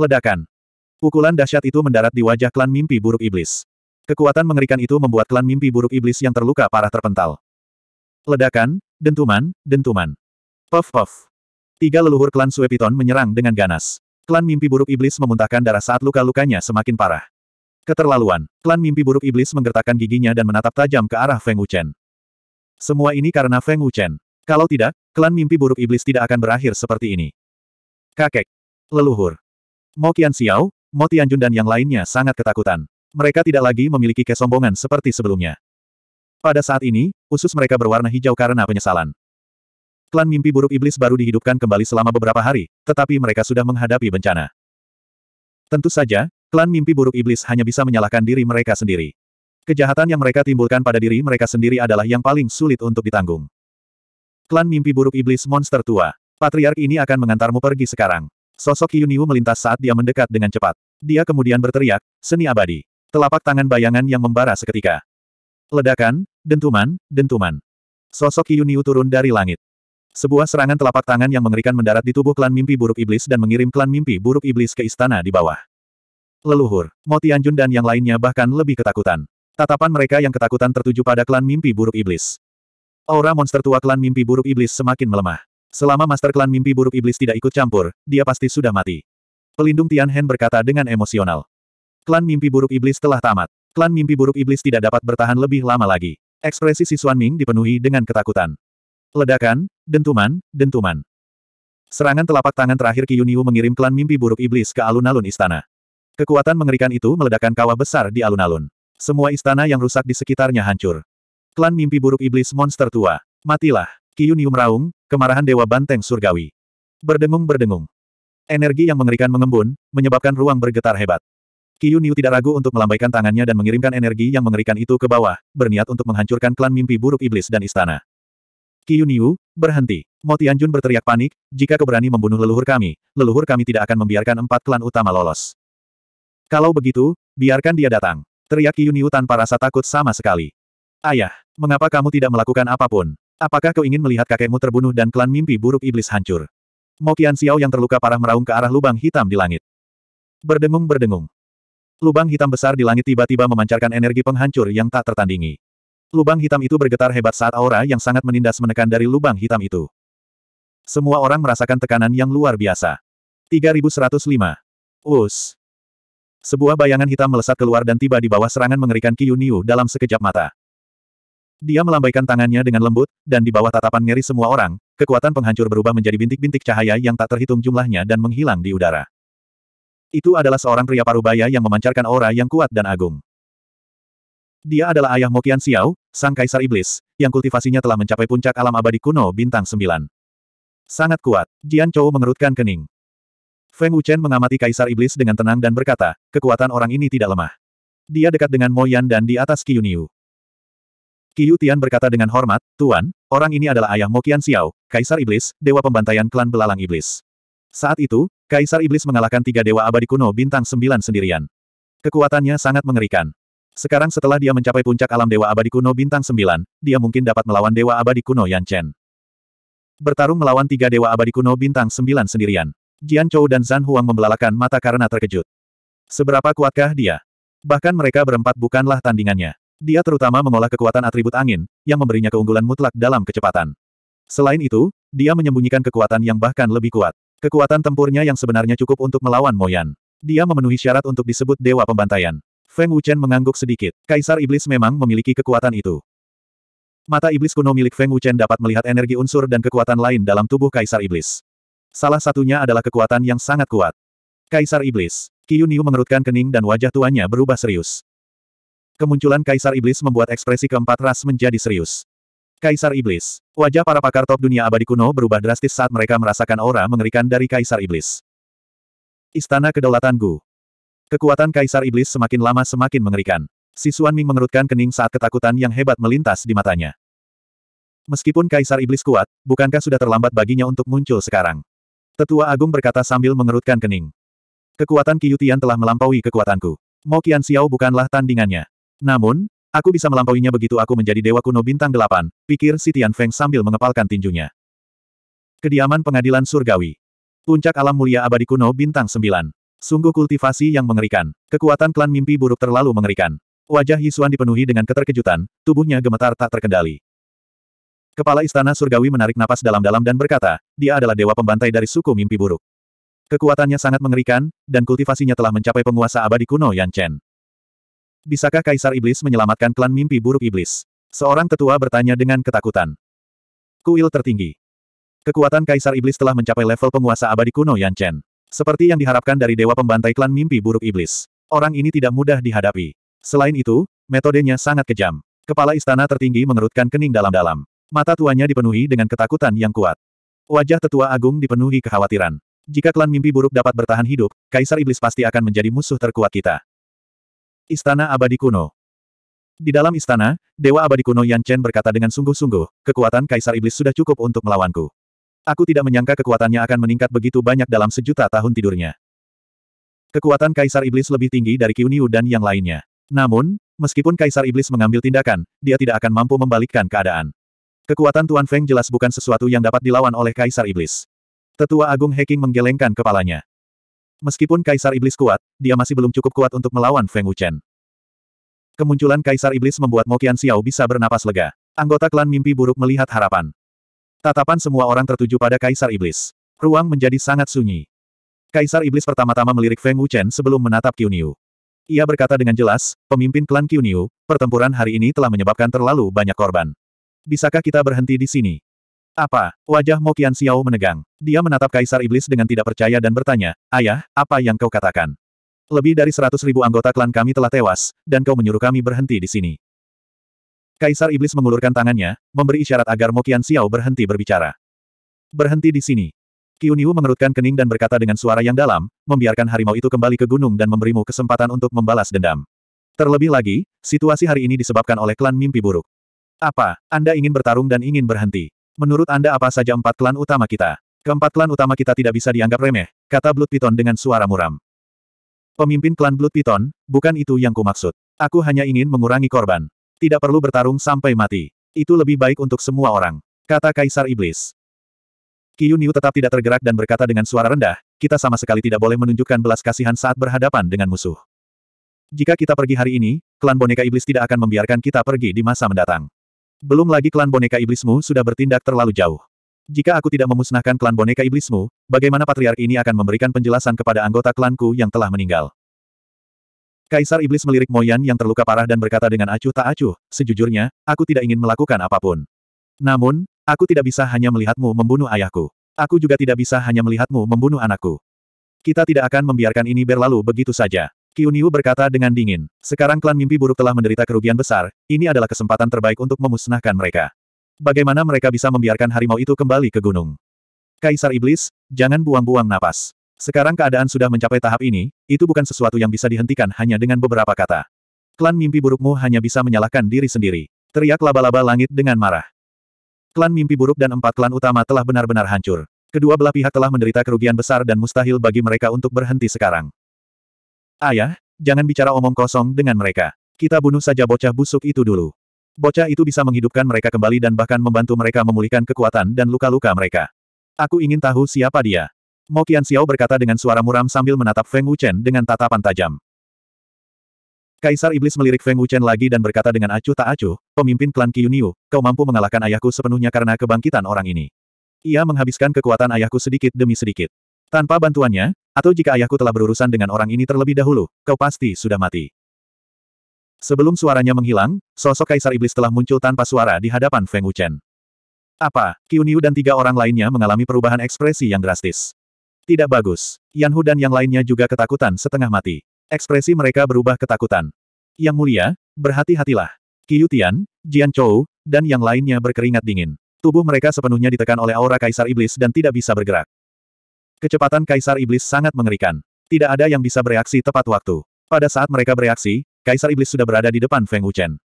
S1: Ledakan. Pukulan dahsyat itu mendarat di wajah klan mimpi buruk iblis. Kekuatan mengerikan itu membuat klan mimpi buruk iblis yang terluka parah terpental. Ledakan, dentuman, dentuman. Puff puff. Tiga leluhur klan Suepiton menyerang dengan ganas. Klan mimpi buruk iblis memuntahkan darah saat luka-lukanya semakin parah. Keterlaluan. Klan mimpi buruk iblis menggertakkan giginya dan menatap tajam ke arah Feng Wuchen. Semua ini karena Feng Wuchen. Kalau tidak, klan mimpi buruk iblis tidak akan berakhir seperti ini. Kakek. Leluhur. Mo Qian Xiao, Mo Tianjun dan yang lainnya sangat ketakutan. Mereka tidak lagi memiliki kesombongan seperti sebelumnya. Pada saat ini, usus mereka berwarna hijau karena penyesalan. Klan mimpi buruk iblis baru dihidupkan kembali selama beberapa hari, tetapi mereka sudah menghadapi bencana. Tentu saja, klan mimpi buruk iblis hanya bisa menyalahkan diri mereka sendiri. Kejahatan yang mereka timbulkan pada diri mereka sendiri adalah yang paling sulit untuk ditanggung. Klan mimpi buruk iblis monster tua. Patriark ini akan mengantarmu pergi sekarang. Sosok Yuniu melintas saat dia mendekat dengan cepat. Dia kemudian berteriak, seni abadi. Telapak tangan bayangan yang membara seketika. Ledakan, dentuman, dentuman. Sosok Yuniu turun dari langit. Sebuah serangan telapak tangan yang mengerikan mendarat di tubuh klan mimpi buruk iblis dan mengirim klan mimpi buruk iblis ke istana di bawah. Leluhur, Motianjun dan yang lainnya bahkan lebih ketakutan. Tatapan mereka yang ketakutan tertuju pada klan mimpi buruk iblis. Aura monster tua klan mimpi buruk iblis semakin melemah. Selama Master Klan Mimpi Buruk Iblis tidak ikut campur, dia pasti sudah mati. Pelindung Tian Hen berkata dengan emosional. Klan Mimpi Buruk Iblis telah tamat. Klan Mimpi Buruk Iblis tidak dapat bertahan lebih lama lagi. Ekspresi si Ming dipenuhi dengan ketakutan. Ledakan, dentuman, dentuman. Serangan telapak tangan terakhir Qi Yuniu mengirim klan mimpi buruk iblis ke alun-alun istana. Kekuatan mengerikan itu meledakkan kawah besar di alun-alun. Semua istana yang rusak di sekitarnya hancur. Klan mimpi buruk iblis monster tua. Matilah. Qi Yuniu meraung, Kemarahan Dewa Banteng Surgawi. Berdengung-berdengung. Energi yang mengerikan mengembun, menyebabkan ruang bergetar hebat. Qiu Niu tidak ragu untuk melambaikan tangannya dan mengirimkan energi yang mengerikan itu ke bawah, berniat untuk menghancurkan klan mimpi buruk iblis dan istana. Qiu Niu, berhenti. Mo Tianjun berteriak panik, jika keberani membunuh leluhur kami, leluhur kami tidak akan membiarkan empat klan utama lolos. Kalau begitu, biarkan dia datang. Teriak Qiu Niu tanpa rasa takut sama sekali. Ayah, mengapa kamu tidak melakukan apapun? Apakah kau ingin melihat kakekmu terbunuh dan klan mimpi buruk iblis hancur? Mo Qian Xiao yang terluka parah meraung ke arah lubang hitam di langit. Berdengung-berdengung. Lubang hitam besar di langit tiba-tiba memancarkan energi penghancur yang tak tertandingi. Lubang hitam itu bergetar hebat saat aura yang sangat menindas menekan dari lubang hitam itu. Semua orang merasakan tekanan yang luar biasa. 3105. Us. Sebuah bayangan hitam melesat keluar dan tiba di bawah serangan mengerikan Qiu Niu dalam sekejap mata. Dia melambaikan tangannya dengan lembut, dan di bawah tatapan ngeri semua orang, kekuatan penghancur berubah menjadi bintik-bintik cahaya yang tak terhitung jumlahnya dan menghilang di udara. Itu adalah seorang pria parubaya yang memancarkan aura yang kuat dan agung. Dia adalah ayah Mokian Xiao, sang kaisar iblis, yang kultivasinya telah mencapai puncak alam abadi kuno bintang sembilan. Sangat kuat, Jian Chou mengerutkan kening. Feng Wuchen mengamati kaisar iblis dengan tenang dan berkata, kekuatan orang ini tidak lemah. Dia dekat dengan Mo Yan dan di atas Qiu Qiu Tian berkata dengan hormat, Tuan, orang ini adalah ayah Mokian Xiao, Kaisar Iblis, Dewa Pembantaian Klan Belalang Iblis. Saat itu, Kaisar Iblis mengalahkan tiga dewa abadi kuno bintang sembilan sendirian. Kekuatannya sangat mengerikan. Sekarang setelah dia mencapai puncak alam dewa abadi kuno bintang sembilan, dia mungkin dapat melawan dewa abadi kuno Yan Chen. Bertarung melawan tiga dewa abadi kuno bintang sembilan sendirian. Jian Chou dan Zhan Huang membelalakan mata karena terkejut. Seberapa kuatkah dia? Bahkan mereka berempat bukanlah tandingannya. Dia terutama mengolah kekuatan atribut angin, yang memberinya keunggulan mutlak dalam kecepatan. Selain itu, dia menyembunyikan kekuatan yang bahkan lebih kuat. Kekuatan tempurnya yang sebenarnya cukup untuk melawan Moyan. Dia memenuhi syarat untuk disebut Dewa Pembantaian. Feng Wuchen mengangguk sedikit. Kaisar Iblis memang memiliki kekuatan itu. Mata Iblis kuno milik Feng Wuchen dapat melihat energi unsur dan kekuatan lain dalam tubuh Kaisar Iblis. Salah satunya adalah kekuatan yang sangat kuat. Kaisar Iblis. Qiu Niu mengerutkan kening dan wajah tuannya berubah serius. Kemunculan Kaisar Iblis membuat ekspresi keempat ras menjadi serius. Kaisar Iblis. Wajah para pakar top dunia abadi kuno berubah drastis saat mereka merasakan aura mengerikan dari Kaisar Iblis. Istana Kedaulatan Gu. Kekuatan Kaisar Iblis semakin lama semakin mengerikan. Si Suan Ming mengerutkan kening saat ketakutan yang hebat melintas di matanya. Meskipun Kaisar Iblis kuat, bukankah sudah terlambat baginya untuk muncul sekarang? Tetua Agung berkata sambil mengerutkan kening. Kekuatan Qiutian telah melampaui kekuatanku. Mo Qian Xiao bukanlah tandingannya. Namun, aku bisa melampauinya begitu aku menjadi dewa kuno bintang delapan, pikir si Tian Feng sambil mengepalkan tinjunya. Kediaman pengadilan surgawi. Puncak alam mulia abadi kuno bintang sembilan. Sungguh kultivasi yang mengerikan. Kekuatan klan mimpi buruk terlalu mengerikan. Wajah Yisu'an dipenuhi dengan keterkejutan, tubuhnya gemetar tak terkendali. Kepala istana surgawi menarik napas dalam-dalam dan berkata, dia adalah dewa pembantai dari suku mimpi buruk. Kekuatannya sangat mengerikan, dan kultivasinya telah mencapai penguasa abadi kuno Yan Chen. Bisakah Kaisar Iblis menyelamatkan klan mimpi buruk Iblis? Seorang tetua bertanya dengan ketakutan. Kuil tertinggi. Kekuatan Kaisar Iblis telah mencapai level penguasa abadi kuno Yan Chen. Seperti yang diharapkan dari Dewa Pembantai Klan Mimpi Buruk Iblis. Orang ini tidak mudah dihadapi. Selain itu, metodenya sangat kejam. Kepala istana tertinggi mengerutkan kening dalam-dalam. Mata tuanya dipenuhi dengan ketakutan yang kuat. Wajah tetua agung dipenuhi kekhawatiran. Jika klan mimpi buruk dapat bertahan hidup, Kaisar Iblis pasti akan menjadi musuh terkuat kita. Istana Abadi Kuno Di dalam istana, Dewa Abadi Kuno Yan Chen berkata dengan sungguh-sungguh, kekuatan Kaisar Iblis sudah cukup untuk melawanku. Aku tidak menyangka kekuatannya akan meningkat begitu banyak dalam sejuta tahun tidurnya. Kekuatan Kaisar Iblis lebih tinggi dari Qiu dan yang lainnya. Namun, meskipun Kaisar Iblis mengambil tindakan, dia tidak akan mampu membalikkan keadaan. Kekuatan Tuan Feng jelas bukan sesuatu yang dapat dilawan oleh Kaisar Iblis. Tetua Agung Heking menggelengkan kepalanya. Meskipun Kaisar Iblis kuat, dia masih belum cukup kuat untuk melawan Feng Wuchen. Kemunculan Kaisar Iblis membuat Mokian Xiao bisa bernapas lega. Anggota klan mimpi buruk melihat harapan. Tatapan semua orang tertuju pada Kaisar Iblis. Ruang menjadi sangat sunyi. Kaisar Iblis pertama-tama melirik Feng Wuchen sebelum menatap Qiuniu. Ia berkata dengan jelas, pemimpin klan Qiuniu, pertempuran hari ini telah menyebabkan terlalu banyak korban. Bisakah kita berhenti di sini? Apa? Wajah Mo Qian Xiao menegang. Dia menatap Kaisar Iblis dengan tidak percaya dan bertanya, Ayah, apa yang kau katakan? Lebih dari seratus ribu anggota klan kami telah tewas, dan kau menyuruh kami berhenti di sini. Kaisar Iblis mengulurkan tangannya, memberi isyarat agar Mo Qian Xiao berhenti berbicara. Berhenti di sini. Qiuniu mengerutkan kening dan berkata dengan suara yang dalam, membiarkan harimau itu kembali ke gunung dan memberimu kesempatan untuk membalas dendam. Terlebih lagi, situasi hari ini disebabkan oleh klan mimpi buruk. Apa, Anda ingin bertarung dan ingin berhenti? Menurut Anda apa saja empat klan utama kita? Keempat klan utama kita tidak bisa dianggap remeh, kata Blood Python dengan suara muram. Pemimpin klan Blood Python, bukan itu yang kumaksud. Aku hanya ingin mengurangi korban. Tidak perlu bertarung sampai mati. Itu lebih baik untuk semua orang. Kata Kaisar Iblis. Kiyuniu tetap tidak tergerak dan berkata dengan suara rendah, kita sama sekali tidak boleh menunjukkan belas kasihan saat berhadapan dengan musuh. Jika kita pergi hari ini, klan boneka iblis tidak akan membiarkan kita pergi di masa mendatang. Belum lagi klan boneka iblismu sudah bertindak terlalu jauh. Jika aku tidak memusnahkan klan boneka iblismu, bagaimana patriark ini akan memberikan penjelasan kepada anggota klanku yang telah meninggal? Kaisar Iblis melirik Moyan yang terluka parah dan berkata dengan acuh tak acuh, sejujurnya, aku tidak ingin melakukan apapun. Namun, aku tidak bisa hanya melihatmu membunuh ayahku. Aku juga tidak bisa hanya melihatmu membunuh anakku. Kita tidak akan membiarkan ini berlalu begitu saja. Qiunyu berkata dengan dingin, sekarang klan mimpi buruk telah menderita kerugian besar, ini adalah kesempatan terbaik untuk memusnahkan mereka. Bagaimana mereka bisa membiarkan harimau itu kembali ke gunung? Kaisar Iblis, jangan buang-buang napas. Sekarang keadaan sudah mencapai tahap ini, itu bukan sesuatu yang bisa dihentikan hanya dengan beberapa kata. Klan mimpi burukmu hanya bisa menyalahkan diri sendiri. Teriak laba-laba langit dengan marah. Klan mimpi buruk dan empat klan utama telah benar-benar hancur. Kedua belah pihak telah menderita kerugian besar dan mustahil bagi mereka untuk berhenti sekarang. Ayah, jangan bicara omong kosong dengan mereka. Kita bunuh saja bocah busuk itu dulu. Bocah itu bisa menghidupkan mereka kembali dan bahkan membantu mereka memulihkan kekuatan dan luka-luka mereka. Aku ingin tahu siapa dia. Mo Qian Xiao berkata dengan suara muram sambil menatap Feng Wuchen dengan tatapan tajam. Kaisar Iblis melirik Feng Wuchen lagi dan berkata dengan acuh tak acuh, pemimpin klan Qiyunyu, kau mampu mengalahkan ayahku sepenuhnya karena kebangkitan orang ini. Ia menghabiskan kekuatan ayahku sedikit demi sedikit. Tanpa bantuannya, atau jika ayahku telah berurusan dengan orang ini terlebih dahulu, kau pasti sudah mati. Sebelum suaranya menghilang, sosok Kaisar Iblis telah muncul tanpa suara di hadapan Feng Wuchen. Apa, Qiunyu dan tiga orang lainnya mengalami perubahan ekspresi yang drastis. Tidak bagus. Yan Hu dan yang lainnya juga ketakutan setengah mati. Ekspresi mereka berubah ketakutan. Yang mulia, berhati-hatilah. Qiu Tian, Jian Chou, dan yang lainnya berkeringat dingin. Tubuh mereka sepenuhnya ditekan oleh aura Kaisar Iblis dan tidak bisa bergerak. Kecepatan Kaisar Iblis sangat mengerikan. Tidak ada yang bisa bereaksi tepat waktu. Pada saat mereka bereaksi, Kaisar Iblis sudah berada di depan Feng Wuchen.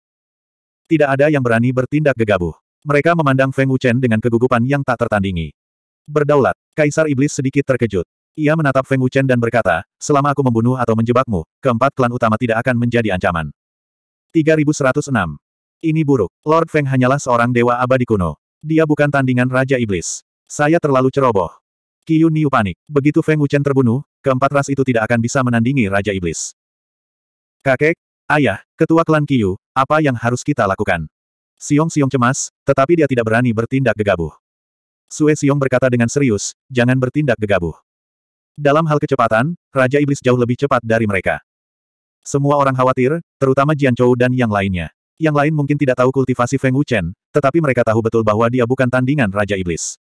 S1: Tidak ada yang berani bertindak gegabah. Mereka memandang Feng Wuchen dengan kegugupan yang tak tertandingi. Berdaulat, Kaisar Iblis sedikit terkejut. Ia menatap Feng Wuchen dan berkata, selama aku membunuh atau menjebakmu, keempat klan utama tidak akan menjadi ancaman. 3106. Ini buruk. Lord Feng hanyalah seorang dewa abadi kuno. Dia bukan tandingan Raja Iblis. Saya terlalu ceroboh. Qiu Niu panik. Begitu Feng Wuchen terbunuh, keempat ras itu tidak akan bisa menandingi Raja Iblis. Kakek, ayah, ketua klan Yu, apa yang harus kita lakukan? Siong Siong cemas, tetapi dia tidak berani bertindak gegabah. Sue Siong berkata dengan serius, jangan bertindak gegabah. Dalam hal kecepatan, Raja Iblis jauh lebih cepat dari mereka. Semua orang khawatir, terutama Jian Chou dan yang lainnya. Yang lain mungkin tidak tahu kultivasi Feng Wuchen, tetapi mereka tahu betul bahwa dia bukan tandingan Raja Iblis.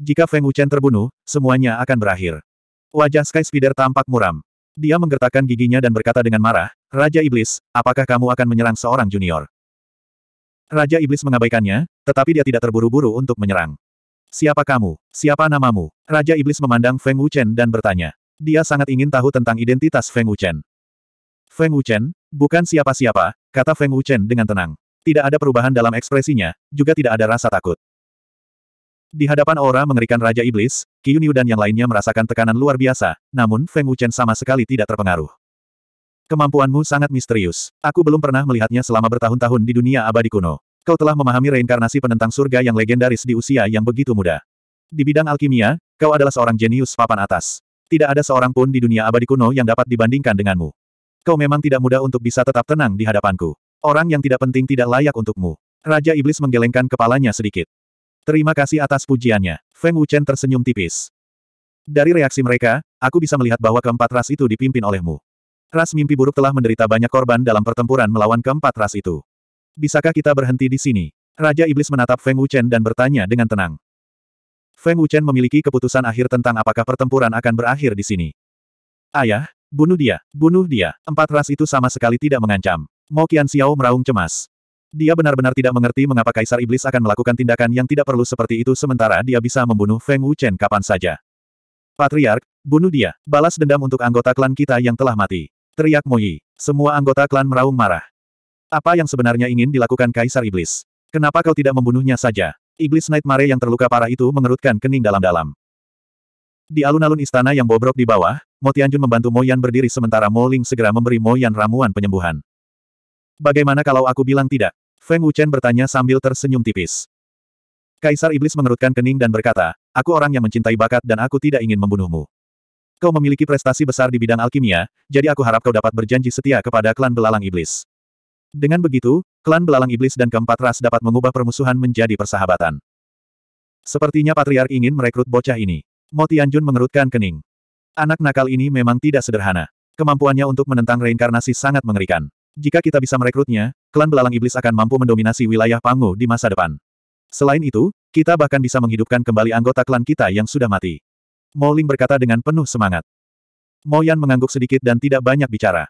S1: Jika Feng Wuchen terbunuh, semuanya akan berakhir. Wajah Sky Spider tampak muram. Dia menggertakkan giginya dan berkata dengan marah, Raja Iblis, apakah kamu akan menyerang seorang junior? Raja Iblis mengabaikannya, tetapi dia tidak terburu-buru untuk menyerang. Siapa kamu? Siapa namamu? Raja Iblis memandang Feng Wuchen dan bertanya. Dia sangat ingin tahu tentang identitas Feng Wuchen. Feng Wuchen, bukan siapa-siapa, kata Feng Wuchen dengan tenang. Tidak ada perubahan dalam ekspresinya, juga tidak ada rasa takut. Di hadapan aura mengerikan Raja Iblis, Qiunyu dan yang lainnya merasakan tekanan luar biasa, namun Feng Wuchen sama sekali tidak terpengaruh. Kemampuanmu sangat misterius. Aku belum pernah melihatnya selama bertahun-tahun di dunia abadi kuno. Kau telah memahami reinkarnasi penentang surga yang legendaris di usia yang begitu muda. Di bidang alkimia, kau adalah seorang jenius papan atas. Tidak ada seorang pun di dunia abadi kuno yang dapat dibandingkan denganmu. Kau memang tidak mudah untuk bisa tetap tenang di hadapanku. Orang yang tidak penting tidak layak untukmu. Raja Iblis menggelengkan kepalanya sedikit. Terima kasih atas pujiannya. Feng Wuchen tersenyum tipis. Dari reaksi mereka, aku bisa melihat bahwa keempat ras itu dipimpin olehmu. Ras mimpi buruk telah menderita banyak korban dalam pertempuran melawan keempat ras itu. Bisakah kita berhenti di sini? Raja Iblis menatap Feng Wuchen dan bertanya dengan tenang. Feng Wuchen memiliki keputusan akhir tentang apakah pertempuran akan berakhir di sini. Ayah, bunuh dia, bunuh dia. Empat ras itu sama sekali tidak mengancam. Mo Qian Xiao meraung cemas. Dia benar-benar tidak mengerti mengapa Kaisar Iblis akan melakukan tindakan yang tidak perlu seperti itu sementara dia bisa membunuh Feng Wuchen kapan saja. Patriark, bunuh dia, balas dendam untuk anggota klan kita yang telah mati. Teriak Moyi. Semua anggota klan meraung marah. Apa yang sebenarnya ingin dilakukan Kaisar Iblis? Kenapa kau tidak membunuhnya saja? Iblis Nightmare yang terluka parah itu mengerutkan kening dalam-dalam. Di alun-alun istana yang bobrok di bawah, Mo Tianjun membantu Mo Yan berdiri sementara Mo Ling segera memberi Mo Yan ramuan penyembuhan. Bagaimana kalau aku bilang tidak? Feng Wuchen bertanya sambil tersenyum tipis. Kaisar Iblis mengerutkan kening dan berkata, Aku orang yang mencintai bakat dan aku tidak ingin membunuhmu. Kau memiliki prestasi besar di bidang alkimia, jadi aku harap kau dapat berjanji setia kepada klan belalang iblis. Dengan begitu, klan belalang iblis dan keempat ras dapat mengubah permusuhan menjadi persahabatan. Sepertinya Patriark ingin merekrut bocah ini. Mo Tianjun mengerutkan kening. Anak nakal ini memang tidak sederhana. Kemampuannya untuk menentang reinkarnasi sangat mengerikan. Jika kita bisa merekrutnya, klan belalang iblis akan mampu mendominasi wilayah Pangu di masa depan. Selain itu, kita bahkan bisa menghidupkan kembali anggota klan kita yang sudah mati. Mo Ling berkata dengan penuh semangat. Mo Yan mengangguk sedikit dan tidak banyak bicara.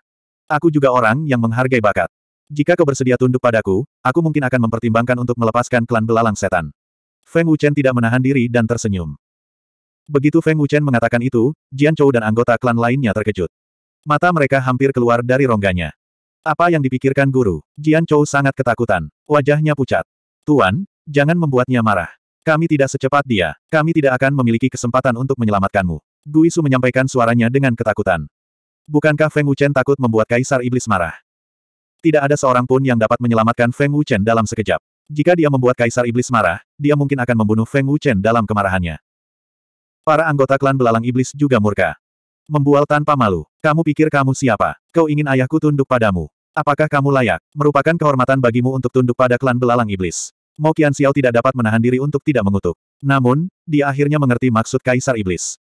S1: Aku juga orang yang menghargai bakat. Jika kau bersedia tunduk padaku, aku mungkin akan mempertimbangkan untuk melepaskan klan belalang setan. Feng Wuchen tidak menahan diri dan tersenyum. Begitu Feng Wuchen mengatakan itu, Jian Chou dan anggota klan lainnya terkejut. Mata mereka hampir keluar dari rongganya. Apa yang dipikirkan guru? Jian Chou sangat ketakutan. Wajahnya pucat. Tuan, jangan membuatnya marah. Kami tidak secepat dia. Kami tidak akan memiliki kesempatan untuk menyelamatkanmu. Guisu menyampaikan suaranya dengan ketakutan. Bukankah Feng Wuchen takut membuat Kaisar Iblis marah? Tidak ada seorang pun yang dapat menyelamatkan Feng Wuchen dalam sekejap. Jika dia membuat Kaisar Iblis marah, dia mungkin akan membunuh Feng Wuchen dalam kemarahannya. Para anggota klan belalang iblis juga murka membual tanpa malu. Kamu pikir kamu siapa? Kau ingin ayahku tunduk padamu. Apakah kamu layak? Merupakan kehormatan bagimu untuk tunduk pada klan belalang iblis. Mo Qian Xiao tidak dapat menahan diri untuk tidak mengutuk. Namun, dia akhirnya mengerti maksud Kaisar Iblis.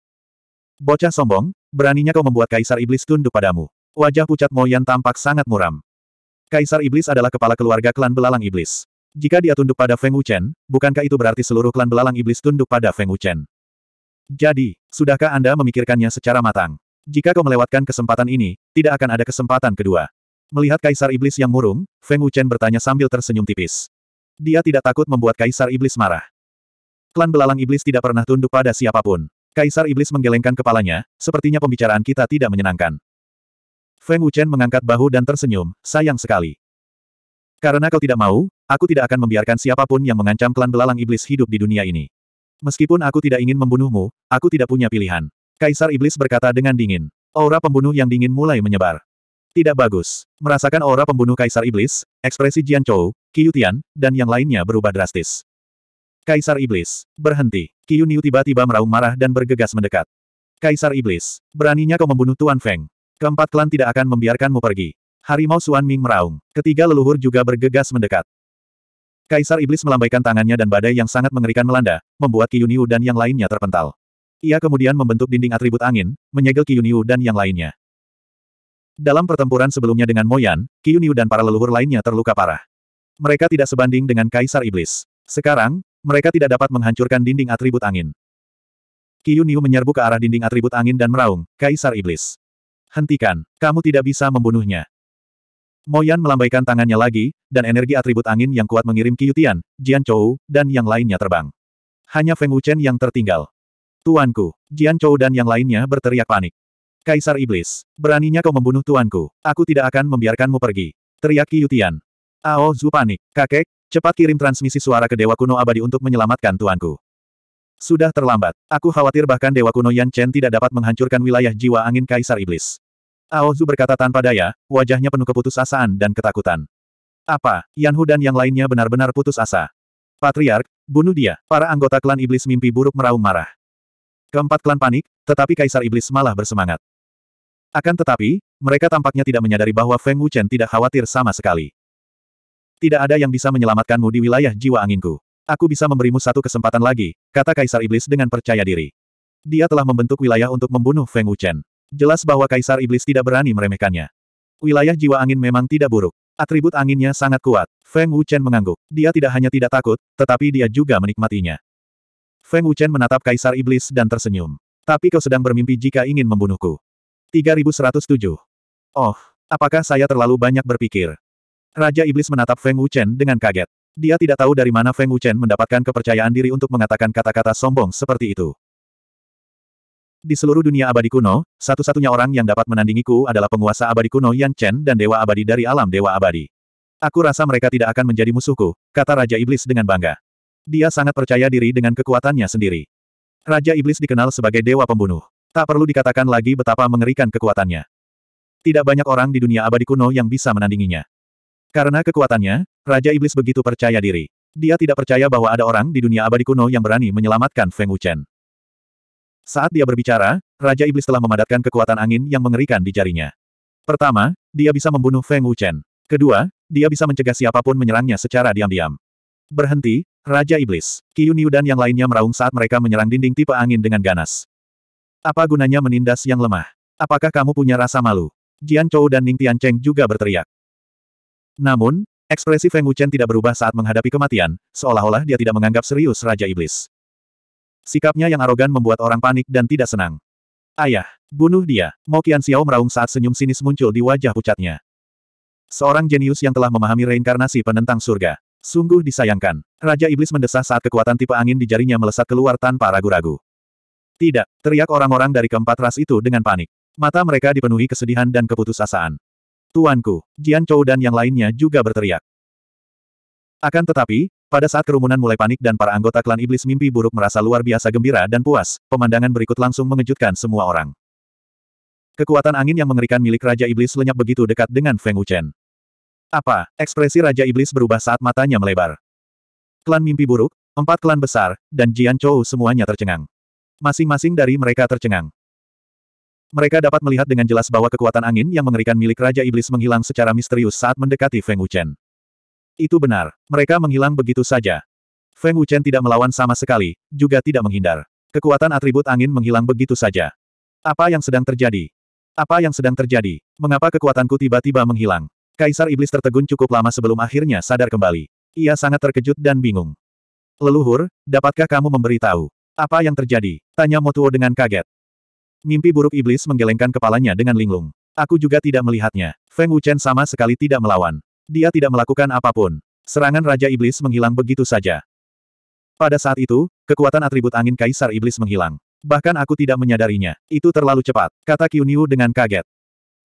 S1: Bocah sombong, beraninya kau membuat Kaisar Iblis tunduk padamu. Wajah pucat Mo Yan tampak sangat muram. Kaisar Iblis adalah kepala keluarga klan belalang iblis. Jika dia tunduk pada Feng Wuchen, bukankah itu berarti seluruh klan belalang iblis tunduk pada Feng Wuchen? Jadi, sudahkah Anda memikirkannya secara matang? Jika kau melewatkan kesempatan ini, tidak akan ada kesempatan kedua. Melihat Kaisar Iblis yang murung, Feng Wuchen bertanya sambil tersenyum tipis. Dia tidak takut membuat Kaisar Iblis marah. Klan Belalang Iblis tidak pernah tunduk pada siapapun. Kaisar Iblis menggelengkan kepalanya, sepertinya pembicaraan kita tidak menyenangkan. Feng Wuchen mengangkat bahu dan tersenyum, sayang sekali. Karena kau tidak mau, aku tidak akan membiarkan siapapun yang mengancam klan Belalang Iblis hidup di dunia ini. Meskipun aku tidak ingin membunuhmu, aku tidak punya pilihan. Kaisar Iblis berkata dengan dingin. Aura pembunuh yang dingin mulai menyebar. Tidak bagus. Merasakan aura pembunuh Kaisar Iblis, ekspresi Jian Chou, Qiu Tian, dan yang lainnya berubah drastis. Kaisar Iblis, berhenti. Qiu Niu tiba-tiba meraung marah dan bergegas mendekat. Kaisar Iblis, beraninya kau membunuh Tuan Feng. Keempat klan tidak akan membiarkanmu pergi. Harimau Suan Ming meraung. Ketiga leluhur juga bergegas mendekat. Kaisar Iblis melambaikan tangannya dan badai yang sangat mengerikan melanda, membuat Yunyu dan yang lainnya terpental. Ia kemudian membentuk dinding atribut angin, menyegel Yunyu dan yang lainnya. Dalam pertempuran sebelumnya dengan Moyan, Yunyu dan para leluhur lainnya terluka parah. Mereka tidak sebanding dengan Kaisar Iblis. Sekarang, mereka tidak dapat menghancurkan dinding atribut angin. Yunyu menyerbu ke arah dinding atribut angin dan meraung, Kaisar Iblis. Hentikan, kamu tidak bisa membunuhnya. Moyan melambaikan tangannya lagi, dan energi atribut angin yang kuat mengirim Qiutian, Jian Chou, dan yang lainnya terbang. Hanya Feng Wuchen yang tertinggal. Tuanku, Jian Chou dan yang lainnya berteriak panik. Kaisar Iblis, beraninya kau membunuh tuanku, aku tidak akan membiarkanmu pergi. Teriak Qiutian. Ao Zu panik, kakek, cepat kirim transmisi suara ke Dewa Kuno Abadi untuk menyelamatkan tuanku. Sudah terlambat. Aku khawatir bahkan Dewa Kuno Yan Chen tidak dapat menghancurkan wilayah jiwa angin Kaisar Iblis. Aozu berkata tanpa daya, wajahnya penuh keputusasaan dan ketakutan. Apa, Yanhu dan yang lainnya benar-benar putus asa? Patriark, bunuh dia. Para anggota klan iblis mimpi buruk meraung marah. Keempat klan panik, tetapi Kaisar Iblis malah bersemangat. Akan tetapi, mereka tampaknya tidak menyadari bahwa Feng Wuchen tidak khawatir sama sekali. Tidak ada yang bisa menyelamatkanmu di wilayah jiwa anginku. Aku bisa memberimu satu kesempatan lagi, kata Kaisar Iblis dengan percaya diri. Dia telah membentuk wilayah untuk membunuh Feng Wuchen. Jelas bahwa Kaisar Iblis tidak berani meremehkannya. Wilayah jiwa angin memang tidak buruk. Atribut anginnya sangat kuat. Feng Wuchen mengangguk. Dia tidak hanya tidak takut, tetapi dia juga menikmatinya. Feng Wuchen menatap Kaisar Iblis dan tersenyum. Tapi kau sedang bermimpi jika ingin membunuhku. 3107. Oh, apakah saya terlalu banyak berpikir? Raja Iblis menatap Feng Wuchen dengan kaget. Dia tidak tahu dari mana Feng Wuchen mendapatkan kepercayaan diri untuk mengatakan kata-kata sombong seperti itu. Di seluruh dunia abadi kuno, satu-satunya orang yang dapat menandingiku adalah penguasa abadi kuno Yan Chen dan dewa abadi dari alam dewa abadi. Aku rasa mereka tidak akan menjadi musuhku, kata Raja Iblis dengan bangga. Dia sangat percaya diri dengan kekuatannya sendiri. Raja Iblis dikenal sebagai dewa pembunuh. Tak perlu dikatakan lagi betapa mengerikan kekuatannya. Tidak banyak orang di dunia abadi kuno yang bisa menandinginya. Karena kekuatannya, Raja Iblis begitu percaya diri. Dia tidak percaya bahwa ada orang di dunia abadi kuno yang berani menyelamatkan Feng Wuchen. Saat dia berbicara, Raja Iblis telah memadatkan kekuatan angin yang mengerikan di jarinya. Pertama, dia bisa membunuh Feng Wuchen. Kedua, dia bisa mencegah siapapun menyerangnya secara diam-diam. Berhenti, Raja Iblis. Qiu dan yang lainnya meraung saat mereka menyerang dinding tipe angin dengan ganas. Apa gunanya menindas yang lemah? Apakah kamu punya rasa malu? Jian Chou dan Ning Tian Cheng juga berteriak. Namun, ekspresi Feng Wuchen tidak berubah saat menghadapi kematian, seolah-olah dia tidak menganggap serius Raja Iblis. Sikapnya yang arogan membuat orang panik dan tidak senang. Ayah, bunuh dia. Mo Qian Xiao meraung saat senyum sinis muncul di wajah pucatnya. Seorang jenius yang telah memahami reinkarnasi penentang surga. Sungguh disayangkan. Raja Iblis mendesah saat kekuatan tipe angin di jarinya melesat keluar tanpa ragu-ragu. Tidak, teriak orang-orang dari keempat ras itu dengan panik. Mata mereka dipenuhi kesedihan dan keputusasaan. Tuanku, Jian Chou dan yang lainnya juga berteriak. Akan tetapi, pada saat kerumunan mulai panik dan para anggota klan iblis mimpi buruk merasa luar biasa gembira dan puas, pemandangan berikut langsung mengejutkan semua orang. Kekuatan angin yang mengerikan milik Raja Iblis lenyap begitu dekat dengan Feng Wuchen. Apa? Ekspresi Raja Iblis berubah saat matanya melebar. Klan mimpi buruk, empat klan besar, dan Jian Chou semuanya tercengang. Masing-masing dari mereka tercengang. Mereka dapat melihat dengan jelas bahwa kekuatan angin yang mengerikan milik Raja Iblis menghilang secara misterius saat mendekati Feng Wuchen. Itu benar. Mereka menghilang begitu saja. Feng Wuchen tidak melawan sama sekali, juga tidak menghindar. Kekuatan atribut angin menghilang begitu saja. Apa yang sedang terjadi? Apa yang sedang terjadi? Mengapa kekuatanku tiba-tiba menghilang? Kaisar Iblis tertegun cukup lama sebelum akhirnya sadar kembali. Ia sangat terkejut dan bingung. Leluhur, dapatkah kamu memberitahu? Apa yang terjadi? Tanya Motuo dengan kaget. Mimpi buruk Iblis menggelengkan kepalanya dengan linglung. Aku juga tidak melihatnya. Feng Wuchen sama sekali tidak melawan. Dia tidak melakukan apapun. Serangan Raja Iblis menghilang begitu saja. Pada saat itu, kekuatan atribut angin Kaisar Iblis menghilang. Bahkan aku tidak menyadarinya. Itu terlalu cepat, kata Qiu dengan kaget.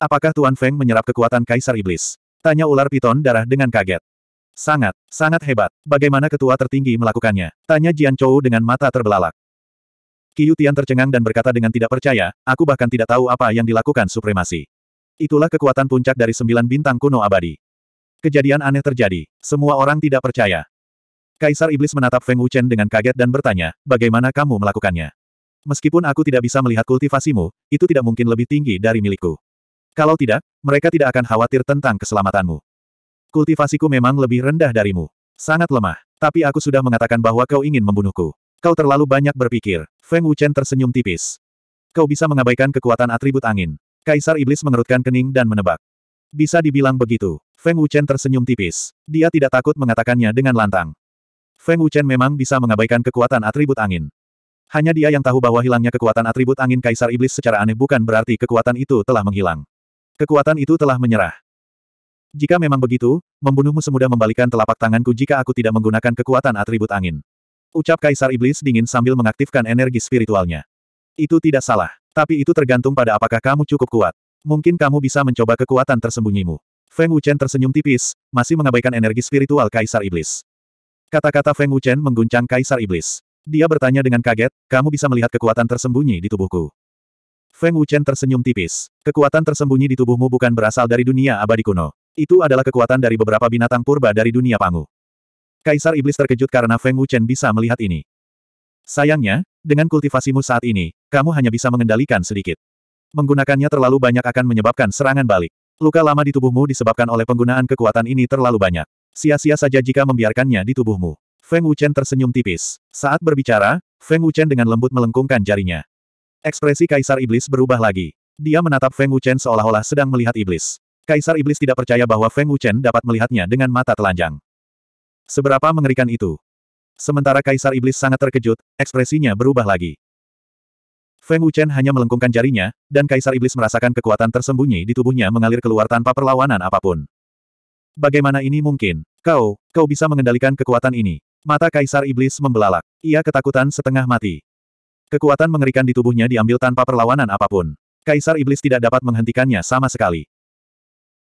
S1: Apakah Tuan Feng menyerap kekuatan Kaisar Iblis? Tanya ular piton darah dengan kaget. Sangat, sangat hebat. Bagaimana ketua tertinggi melakukannya? Tanya Jian Chou dengan mata terbelalak. Qiu Tian tercengang dan berkata dengan tidak percaya, aku bahkan tidak tahu apa yang dilakukan supremasi. Itulah kekuatan puncak dari sembilan bintang kuno abadi. Kejadian aneh terjadi. Semua orang tidak percaya. Kaisar Iblis menatap Feng Wuchen dengan kaget dan bertanya, bagaimana kamu melakukannya? Meskipun aku tidak bisa melihat kultivasimu, itu tidak mungkin lebih tinggi dari milikku. Kalau tidak, mereka tidak akan khawatir tentang keselamatanmu. Kultivasiku memang lebih rendah darimu. Sangat lemah. Tapi aku sudah mengatakan bahwa kau ingin membunuhku. Kau terlalu banyak berpikir. Feng Wuchen tersenyum tipis. Kau bisa mengabaikan kekuatan atribut angin. Kaisar Iblis mengerutkan kening dan menebak. Bisa dibilang begitu. Feng Wuchen tersenyum tipis. Dia tidak takut mengatakannya dengan lantang. Feng Wuchen memang bisa mengabaikan kekuatan atribut angin. Hanya dia yang tahu bahwa hilangnya kekuatan atribut angin Kaisar Iblis secara aneh bukan berarti kekuatan itu telah menghilang. Kekuatan itu telah menyerah. Jika memang begitu, membunuhmu semudah membalikan telapak tanganku jika aku tidak menggunakan kekuatan atribut angin. Ucap Kaisar Iblis dingin sambil mengaktifkan energi spiritualnya. Itu tidak salah, tapi itu tergantung pada apakah kamu cukup kuat. Mungkin kamu bisa mencoba kekuatan tersembunyimu. Feng Wuchen tersenyum tipis, masih mengabaikan energi spiritual Kaisar Iblis. Kata-kata Feng Wuchen mengguncang Kaisar Iblis. Dia bertanya dengan kaget, kamu bisa melihat kekuatan tersembunyi di tubuhku. Feng Wuchen tersenyum tipis. Kekuatan tersembunyi di tubuhmu bukan berasal dari dunia abadi kuno. Itu adalah kekuatan dari beberapa binatang purba dari dunia Pangu. Kaisar Iblis terkejut karena Feng Wuchen bisa melihat ini. Sayangnya, dengan kultivasimu saat ini, kamu hanya bisa mengendalikan sedikit. Menggunakannya terlalu banyak akan menyebabkan serangan balik. Luka lama di tubuhmu disebabkan oleh penggunaan kekuatan ini terlalu banyak. Sia-sia saja jika membiarkannya di tubuhmu. Feng Wuchen tersenyum tipis. Saat berbicara, Feng Wuchen dengan lembut melengkungkan jarinya. Ekspresi Kaisar Iblis berubah lagi. Dia menatap Feng Wuchen seolah-olah sedang melihat iblis. Kaisar Iblis tidak percaya bahwa Feng Wuchen dapat melihatnya dengan mata telanjang. Seberapa mengerikan itu? Sementara Kaisar Iblis sangat terkejut, ekspresinya berubah lagi. Feng Wuchen hanya melengkungkan jarinya, dan Kaisar Iblis merasakan kekuatan tersembunyi di tubuhnya mengalir keluar tanpa perlawanan apapun. Bagaimana ini mungkin? Kau, kau bisa mengendalikan kekuatan ini. Mata Kaisar Iblis membelalak. Ia ketakutan setengah mati. Kekuatan mengerikan di tubuhnya diambil tanpa perlawanan apapun. Kaisar Iblis tidak dapat menghentikannya sama sekali.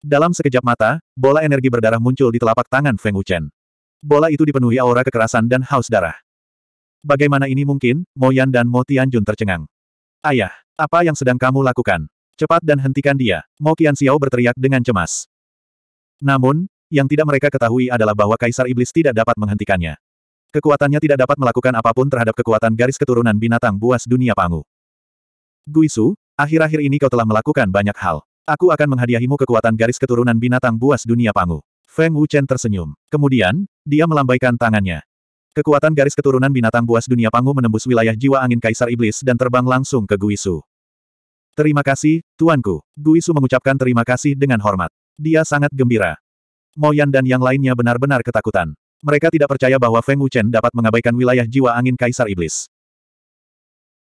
S1: Dalam sekejap mata, bola energi berdarah muncul di telapak tangan Feng Wuchen. Bola itu dipenuhi aura kekerasan dan haus darah. Bagaimana ini mungkin? Mo dan Mo Tianjun tercengang. Ayah, apa yang sedang kamu lakukan? Cepat dan hentikan dia, Mo Qian Xiao berteriak dengan cemas. Namun, yang tidak mereka ketahui adalah bahwa Kaisar Iblis tidak dapat menghentikannya. Kekuatannya tidak dapat melakukan apapun terhadap kekuatan garis keturunan binatang buas dunia pangu. Guisu, akhir-akhir ini kau telah melakukan banyak hal. Aku akan menghadiahimu kekuatan garis keturunan binatang buas dunia pangu. Feng Wuchen tersenyum. Kemudian, dia melambaikan tangannya. Kekuatan garis keturunan binatang buas dunia Pangu menembus wilayah jiwa angin Kaisar Iblis dan terbang langsung ke Guisu. Terima kasih, Tuanku. Guisu mengucapkan terima kasih dengan hormat. Dia sangat gembira. Moyan dan yang lainnya benar-benar ketakutan. Mereka tidak percaya bahwa Feng Wuchen dapat mengabaikan wilayah jiwa angin Kaisar Iblis.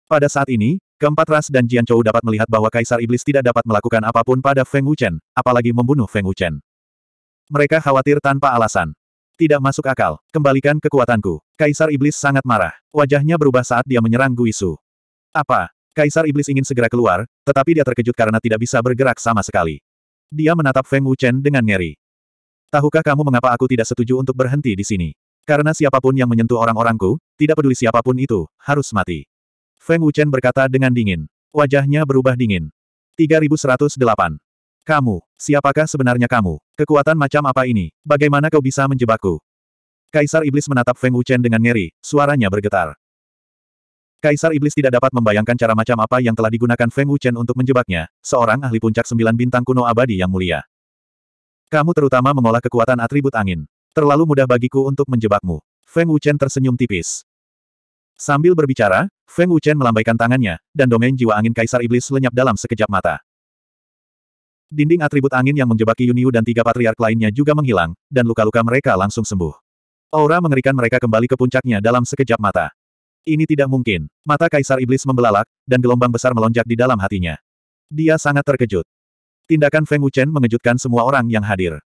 S1: Pada saat ini, keempat ras dan Jian Chou dapat melihat bahwa Kaisar Iblis tidak dapat melakukan apapun pada Feng Wuchen, apalagi membunuh Feng Wuchen. Mereka khawatir tanpa alasan. Tidak masuk akal. Kembalikan kekuatanku. Kaisar Iblis sangat marah. Wajahnya berubah saat dia menyerang Guisu. Apa? Kaisar Iblis ingin segera keluar, tetapi dia terkejut karena tidak bisa bergerak sama sekali. Dia menatap Feng Wuchen dengan ngeri. Tahukah kamu mengapa aku tidak setuju untuk berhenti di sini? Karena siapapun yang menyentuh orang-orangku, tidak peduli siapapun itu, harus mati. Feng Wuchen berkata dengan dingin. Wajahnya berubah dingin. 3108. Kamu, siapakah sebenarnya kamu? Kekuatan macam apa ini? Bagaimana kau bisa menjebakku? Kaisar Iblis menatap Feng Wuchen dengan ngeri, suaranya bergetar. Kaisar Iblis tidak dapat membayangkan cara macam apa yang telah digunakan Feng Wuchen untuk menjebaknya, seorang ahli puncak sembilan bintang kuno abadi yang mulia. Kamu terutama mengolah kekuatan atribut angin. Terlalu mudah bagiku untuk menjebakmu. Feng Wuchen tersenyum tipis. Sambil berbicara, Feng Wuchen melambaikan tangannya, dan domain jiwa angin Kaisar Iblis lenyap dalam sekejap mata. Dinding atribut angin yang menjebak Yuniu dan tiga patriark lainnya juga menghilang, dan luka-luka mereka langsung sembuh. Aura mengerikan mereka kembali ke puncaknya dalam sekejap mata. Ini tidak mungkin. Mata Kaisar Iblis membelalak, dan gelombang besar melonjak di dalam hatinya. Dia sangat terkejut. Tindakan Feng Wuchen mengejutkan semua orang yang hadir.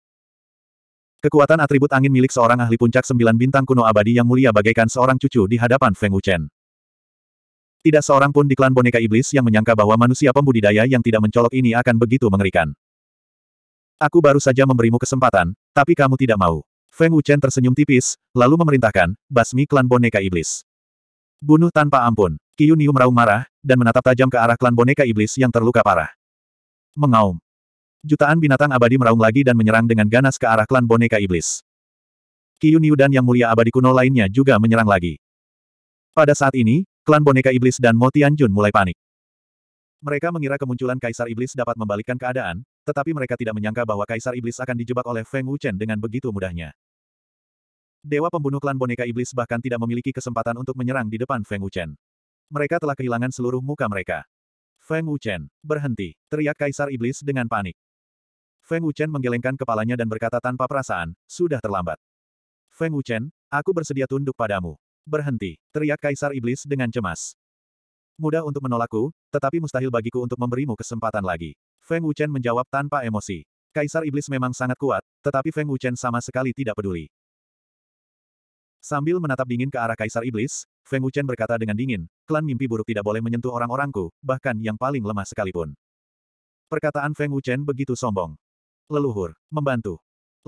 S1: Kekuatan atribut angin milik seorang ahli puncak sembilan bintang kuno abadi yang mulia bagaikan seorang cucu di hadapan Feng Wuchen. Tidak seorang pun di klan boneka iblis yang menyangka bahwa manusia pembudidaya yang tidak mencolok ini akan begitu mengerikan. Aku baru saja memberimu kesempatan, tapi kamu tidak mau. Feng Wuchen tersenyum tipis, lalu memerintahkan, basmi klan boneka iblis. Bunuh tanpa ampun. Qiu meraung marah, dan menatap tajam ke arah klan boneka iblis yang terluka parah. Mengaum. Jutaan binatang abadi meraung lagi dan menyerang dengan ganas ke arah klan boneka iblis. Qiu dan Yang Mulia Abadi kuno lainnya juga menyerang lagi. Pada saat ini, klan boneka iblis dan Mo Tianjun mulai panik. Mereka mengira kemunculan Kaisar Iblis dapat membalikkan keadaan, tetapi mereka tidak menyangka bahwa Kaisar Iblis akan dijebak oleh Feng Wuchen dengan begitu mudahnya. Dewa pembunuh klan boneka iblis bahkan tidak memiliki kesempatan untuk menyerang di depan Feng Wuchen. Mereka telah kehilangan seluruh muka mereka. Feng Wuchen, berhenti, teriak Kaisar Iblis dengan panik. Feng Wuchen menggelengkan kepalanya dan berkata tanpa perasaan, sudah terlambat. Feng Wuchen, aku bersedia tunduk padamu berhenti, teriak Kaisar Iblis dengan cemas. Mudah untuk menolakku, tetapi mustahil bagiku untuk memberimu kesempatan lagi. Feng Wuchen menjawab tanpa emosi. Kaisar Iblis memang sangat kuat, tetapi Feng Wuchen sama sekali tidak peduli. Sambil menatap dingin ke arah Kaisar Iblis, Feng Wuchen berkata dengan dingin, klan mimpi buruk tidak boleh menyentuh orang-orangku, bahkan yang paling lemah sekalipun. Perkataan Feng Wuchen begitu sombong. Leluhur, membantu.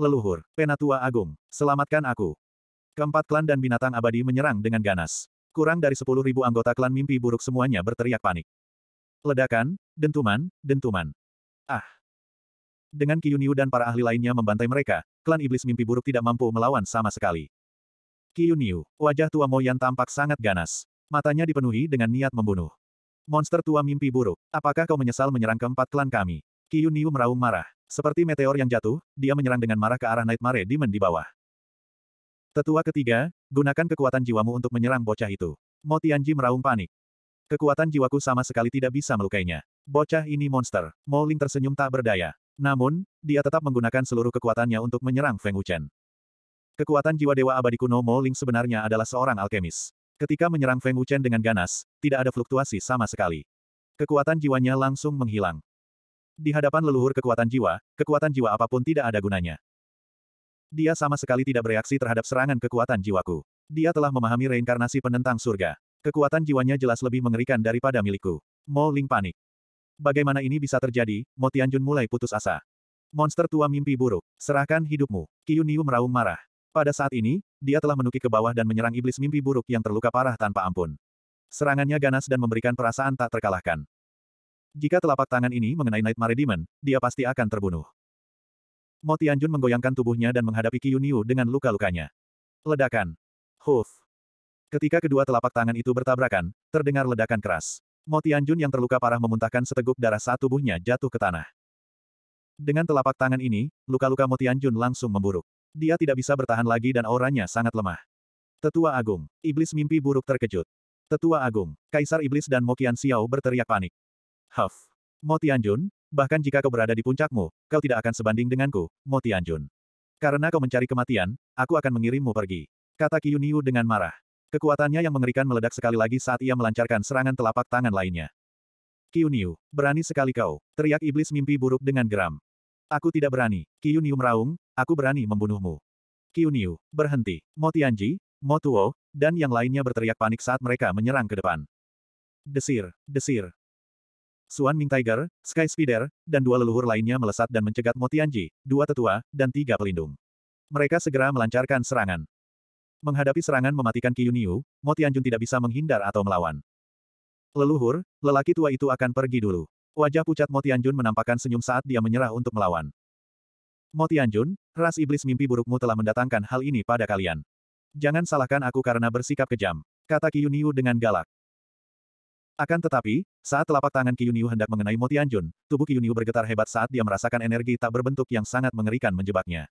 S1: Leluhur, penatua agung, selamatkan aku. Keempat klan dan binatang abadi menyerang dengan ganas. Kurang dari sepuluh ribu anggota klan mimpi buruk semuanya berteriak panik. Ledakan, dentuman, dentuman. Ah! Dengan Kiyuniu dan para ahli lainnya membantai mereka, klan iblis mimpi buruk tidak mampu melawan sama sekali. Kiyuniu, wajah tua Moyan tampak sangat ganas. Matanya dipenuhi dengan niat membunuh. Monster tua mimpi buruk, apakah kau menyesal menyerang keempat klan kami? Kiyuniu meraung marah. Seperti meteor yang jatuh, dia menyerang dengan marah ke arah Nightmare Demon di bawah. Tetua ketiga, gunakan kekuatan jiwamu untuk menyerang bocah itu. Mo Tianji meraung panik. Kekuatan jiwaku sama sekali tidak bisa melukainya. Bocah ini monster. Mo Ling tersenyum tak berdaya. Namun, dia tetap menggunakan seluruh kekuatannya untuk menyerang Feng Wuchen. Kekuatan jiwa Dewa Abadi Kuno Mo Ling sebenarnya adalah seorang alkemis. Ketika menyerang Feng Wuchen dengan ganas, tidak ada fluktuasi sama sekali. Kekuatan jiwanya langsung menghilang. Di hadapan leluhur kekuatan jiwa, kekuatan jiwa apapun tidak ada gunanya. Dia sama sekali tidak bereaksi terhadap serangan kekuatan jiwaku. Dia telah memahami reinkarnasi penentang surga. Kekuatan jiwanya jelas lebih mengerikan daripada milikku. Mo Ling panik. Bagaimana ini bisa terjadi? Mo Tianjun mulai putus asa. Monster tua mimpi buruk, serahkan hidupmu. Qiu Niu meraung marah. Pada saat ini, dia telah menuki ke bawah dan menyerang iblis mimpi buruk yang terluka parah tanpa ampun. Serangannya ganas dan memberikan perasaan tak terkalahkan. Jika telapak tangan ini mengenai Nightmare Demon, dia pasti akan terbunuh. Mo Tianjun menggoyangkan tubuhnya dan menghadapi Kiyuniu dengan luka-lukanya. Ledakan. Huf. Ketika kedua telapak tangan itu bertabrakan, terdengar ledakan keras. Mo Tianjun yang terluka parah memuntahkan seteguk darah saat tubuhnya jatuh ke tanah. Dengan telapak tangan ini, luka-luka Mo Tianjun langsung memburuk. Dia tidak bisa bertahan lagi dan auranya sangat lemah. Tetua Agung, Iblis Mimpi Buruk terkejut. Tetua Agung, Kaisar Iblis dan Mo Qian Xiao berteriak panik. Huff. Mo Tianjun, bahkan jika kau berada di puncakmu, kau tidak akan sebanding denganku, Mo Tianjun. Karena kau mencari kematian, aku akan mengirimmu pergi. Kata Kiyuniu dengan marah. Kekuatannya yang mengerikan meledak sekali lagi saat ia melancarkan serangan telapak tangan lainnya. Kiyuniu, berani sekali kau, teriak iblis mimpi buruk dengan geram. Aku tidak berani, Kiyuniu meraung, aku berani membunuhmu. Kiyuniu, berhenti. Mo Tianji, Mo Tuo, dan yang lainnya berteriak panik saat mereka menyerang ke depan. Desir, desir, Suan Ming Tiger, Sky Spider, dan dua leluhur lainnya melesat dan mencegat Motianji, dua tetua, dan tiga pelindung. Mereka segera melancarkan serangan. Menghadapi serangan mematikan Kiyuniu, Motianjun tidak bisa menghindar atau melawan. Leluhur, lelaki tua itu akan pergi dulu. Wajah pucat Motianjun menampakkan senyum saat dia menyerah untuk melawan. Motianjun, ras iblis mimpi burukmu telah mendatangkan hal ini pada kalian. Jangan salahkan aku karena bersikap kejam, kata Kiyuniu dengan galak. Akan tetapi, saat telapak tangan Kiyuniu hendak mengenai Motianjun, tubuh Kiyuniu bergetar hebat saat dia merasakan energi tak berbentuk yang sangat mengerikan menjebaknya.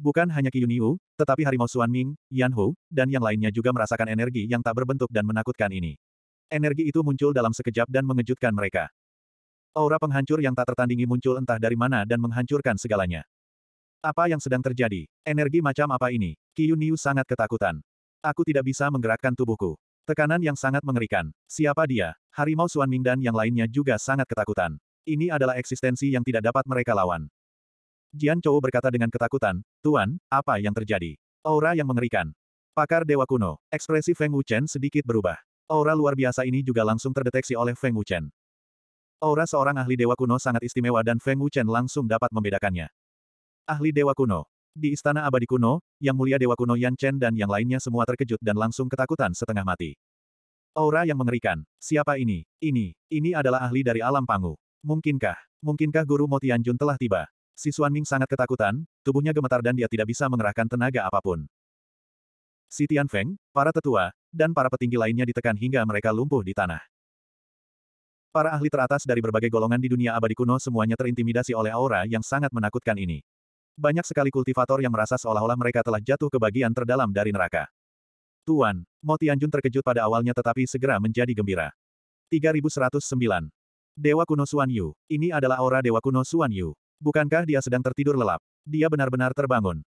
S1: Bukan hanya Kiyuniu, tetapi Harimau Suanming, Yanhu, dan yang lainnya juga merasakan energi yang tak berbentuk dan menakutkan ini. Energi itu muncul dalam sekejap dan mengejutkan mereka. Aura penghancur yang tak tertandingi muncul entah dari mana dan menghancurkan segalanya. Apa yang sedang terjadi? Energi macam apa ini? Kiyuniu sangat ketakutan. Aku tidak bisa menggerakkan tubuhku. Tekanan yang sangat mengerikan. Siapa dia? Harimau Ming dan yang lainnya juga sangat ketakutan. Ini adalah eksistensi yang tidak dapat mereka lawan. Jian Chou berkata dengan ketakutan, Tuan, apa yang terjadi? Aura yang mengerikan. Pakar Dewa Kuno, ekspresi Feng Wuchen sedikit berubah. Aura luar biasa ini juga langsung terdeteksi oleh Feng Wuchen. Aura seorang ahli Dewa Kuno sangat istimewa dan Feng Wuchen langsung dapat membedakannya. Ahli Dewa Kuno, di istana abadi kuno, yang mulia Dewa kuno Yan Chen dan yang lainnya semua terkejut dan langsung ketakutan setengah mati. Aura yang mengerikan. Siapa ini? Ini, ini adalah ahli dari alam pangu. Mungkinkah, mungkinkah guru Mo Tianjun telah tiba? Si Ming sangat ketakutan, tubuhnya gemetar dan dia tidak bisa mengerahkan tenaga apapun. Si Tian Feng, para tetua, dan para petinggi lainnya ditekan hingga mereka lumpuh di tanah. Para ahli teratas dari berbagai golongan di dunia abadi kuno semuanya terintimidasi oleh aura yang sangat menakutkan ini. Banyak sekali kultivator yang merasa seolah-olah mereka telah jatuh ke bagian terdalam dari neraka. Tuan, Mo Tianjun terkejut pada awalnya tetapi segera menjadi gembira. 3109. Dewa kuno Suan Yu. Ini adalah aura Dewa kuno Suan Yu. Bukankah dia sedang tertidur lelap? Dia benar-benar terbangun.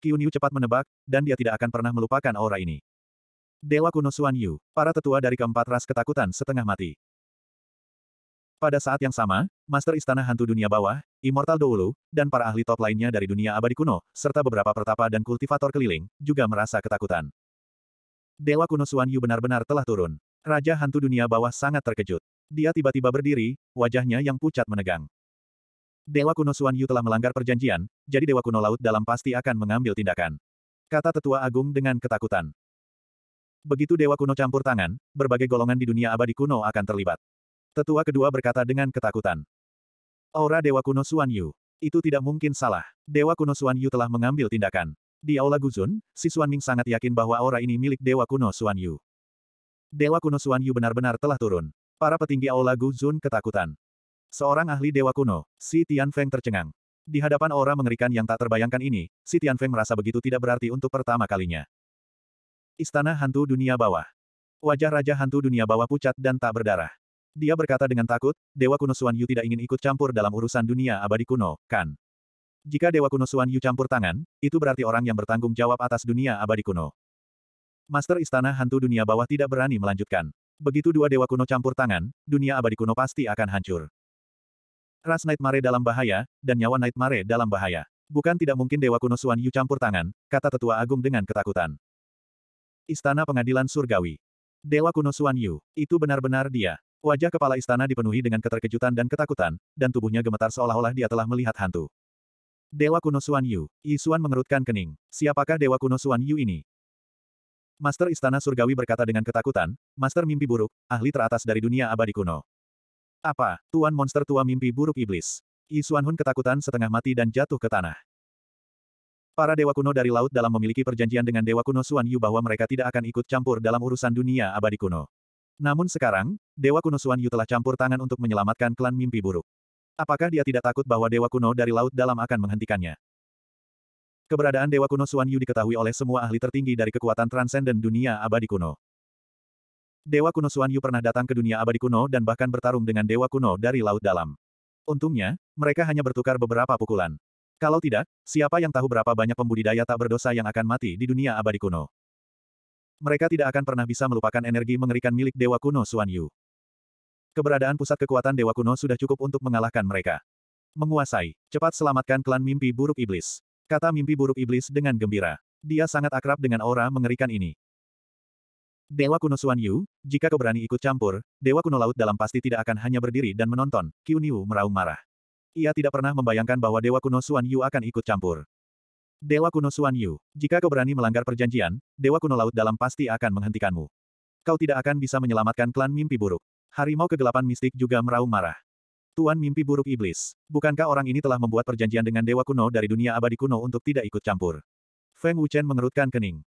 S1: Qiun Yu cepat menebak, dan dia tidak akan pernah melupakan aura ini. Dewa kuno Suan Yu, para tetua dari keempat ras ketakutan setengah mati. Pada saat yang sama, Master Istana Hantu Dunia Bawah, Immortal Doulu, dan para ahli top lainnya dari dunia abadi kuno, serta beberapa pertapa dan kultivator keliling, juga merasa ketakutan. Dewa kuno Suan Yu benar-benar telah turun. Raja Hantu Dunia Bawah sangat terkejut. Dia tiba-tiba berdiri, wajahnya yang pucat menegang. Dewa kuno Suan Yu telah melanggar perjanjian, jadi Dewa kuno Laut dalam pasti akan mengambil tindakan. Kata Tetua Agung dengan ketakutan. Begitu Dewa kuno campur tangan, berbagai golongan di dunia abadi kuno akan terlibat. Tetua kedua berkata dengan ketakutan. Aura Dewa Kuno Suan Yu. Itu tidak mungkin salah. Dewa Kuno Suan Yu telah mengambil tindakan. Di Aula Guzun, si Suan Ming sangat yakin bahwa aura ini milik Dewa Kuno Suan Yu. Dewa Kuno Suan Yu benar-benar telah turun. Para petinggi Aula Guzun ketakutan. Seorang ahli Dewa Kuno, si Tian Feng tercengang. Di hadapan aura mengerikan yang tak terbayangkan ini, si Tian Feng merasa begitu tidak berarti untuk pertama kalinya. Istana Hantu Dunia Bawah. Wajah Raja Hantu Dunia Bawah pucat dan tak berdarah. Dia berkata dengan takut, Dewa kuno Suan Yu tidak ingin ikut campur dalam urusan dunia abadi kuno, kan? Jika Dewa kuno Suan Yu campur tangan, itu berarti orang yang bertanggung jawab atas dunia abadi kuno. Master Istana Hantu Dunia Bawah tidak berani melanjutkan. Begitu dua Dewa kuno campur tangan, dunia abadi kuno pasti akan hancur. Ras Nightmare dalam bahaya, dan nyawa Nightmare dalam bahaya. Bukan tidak mungkin Dewa kuno Suan Yu campur tangan, kata Tetua Agung dengan ketakutan. Istana Pengadilan Surgawi. Dewa kuno Suan Yu, itu benar-benar dia. Wajah kepala istana dipenuhi dengan keterkejutan dan ketakutan, dan tubuhnya gemetar seolah-olah dia telah melihat hantu. Dewa kuno Suan Yu, Yi Suan mengerutkan kening. Siapakah Dewa kuno Suan Yu ini? Master Istana Surgawi berkata dengan ketakutan, Master Mimpi Buruk, ahli teratas dari dunia abadi kuno. Apa, Tuan Monster Tua Mimpi Buruk Iblis? Yi Suan Hun ketakutan setengah mati dan jatuh ke tanah. Para dewa kuno dari laut dalam memiliki perjanjian dengan dewa kuno Suan Yu bahwa mereka tidak akan ikut campur dalam urusan dunia abadi kuno. Namun sekarang, Dewa Kuno Suan Yu telah campur tangan untuk menyelamatkan klan mimpi buruk. Apakah dia tidak takut bahwa Dewa Kuno dari Laut Dalam akan menghentikannya? Keberadaan Dewa Kuno Suan Yu diketahui oleh semua ahli tertinggi dari kekuatan transenden dunia abadi kuno. Dewa Kuno Suan Yu pernah datang ke dunia abadi kuno dan bahkan bertarung dengan Dewa Kuno dari Laut Dalam. Untungnya, mereka hanya bertukar beberapa pukulan. Kalau tidak, siapa yang tahu berapa banyak pembudidaya tak berdosa yang akan mati di dunia abadi kuno mereka tidak akan pernah bisa melupakan energi mengerikan milik Dewa Kuno Suan Yu. Keberadaan pusat kekuatan Dewa Kuno sudah cukup untuk mengalahkan mereka. Menguasai, cepat selamatkan klan mimpi buruk iblis. Kata mimpi buruk iblis dengan gembira. Dia sangat akrab dengan aura mengerikan ini. Dewa Kuno Suan Yu, jika kau berani ikut campur, Dewa Kuno Laut dalam pasti tidak akan hanya berdiri dan menonton, Qiu Niu meraung marah. Ia tidak pernah membayangkan bahwa Dewa Kuno Suan Yu akan ikut campur. Dewa kuno Suan Yu, jika kau berani melanggar perjanjian, Dewa kuno laut dalam pasti akan menghentikanmu. Kau tidak akan bisa menyelamatkan klan mimpi buruk. Harimau kegelapan mistik juga meraung marah. Tuan mimpi buruk iblis, bukankah orang ini telah membuat perjanjian dengan Dewa kuno dari dunia abadi kuno untuk tidak ikut campur? Feng Wuchen mengerutkan kening.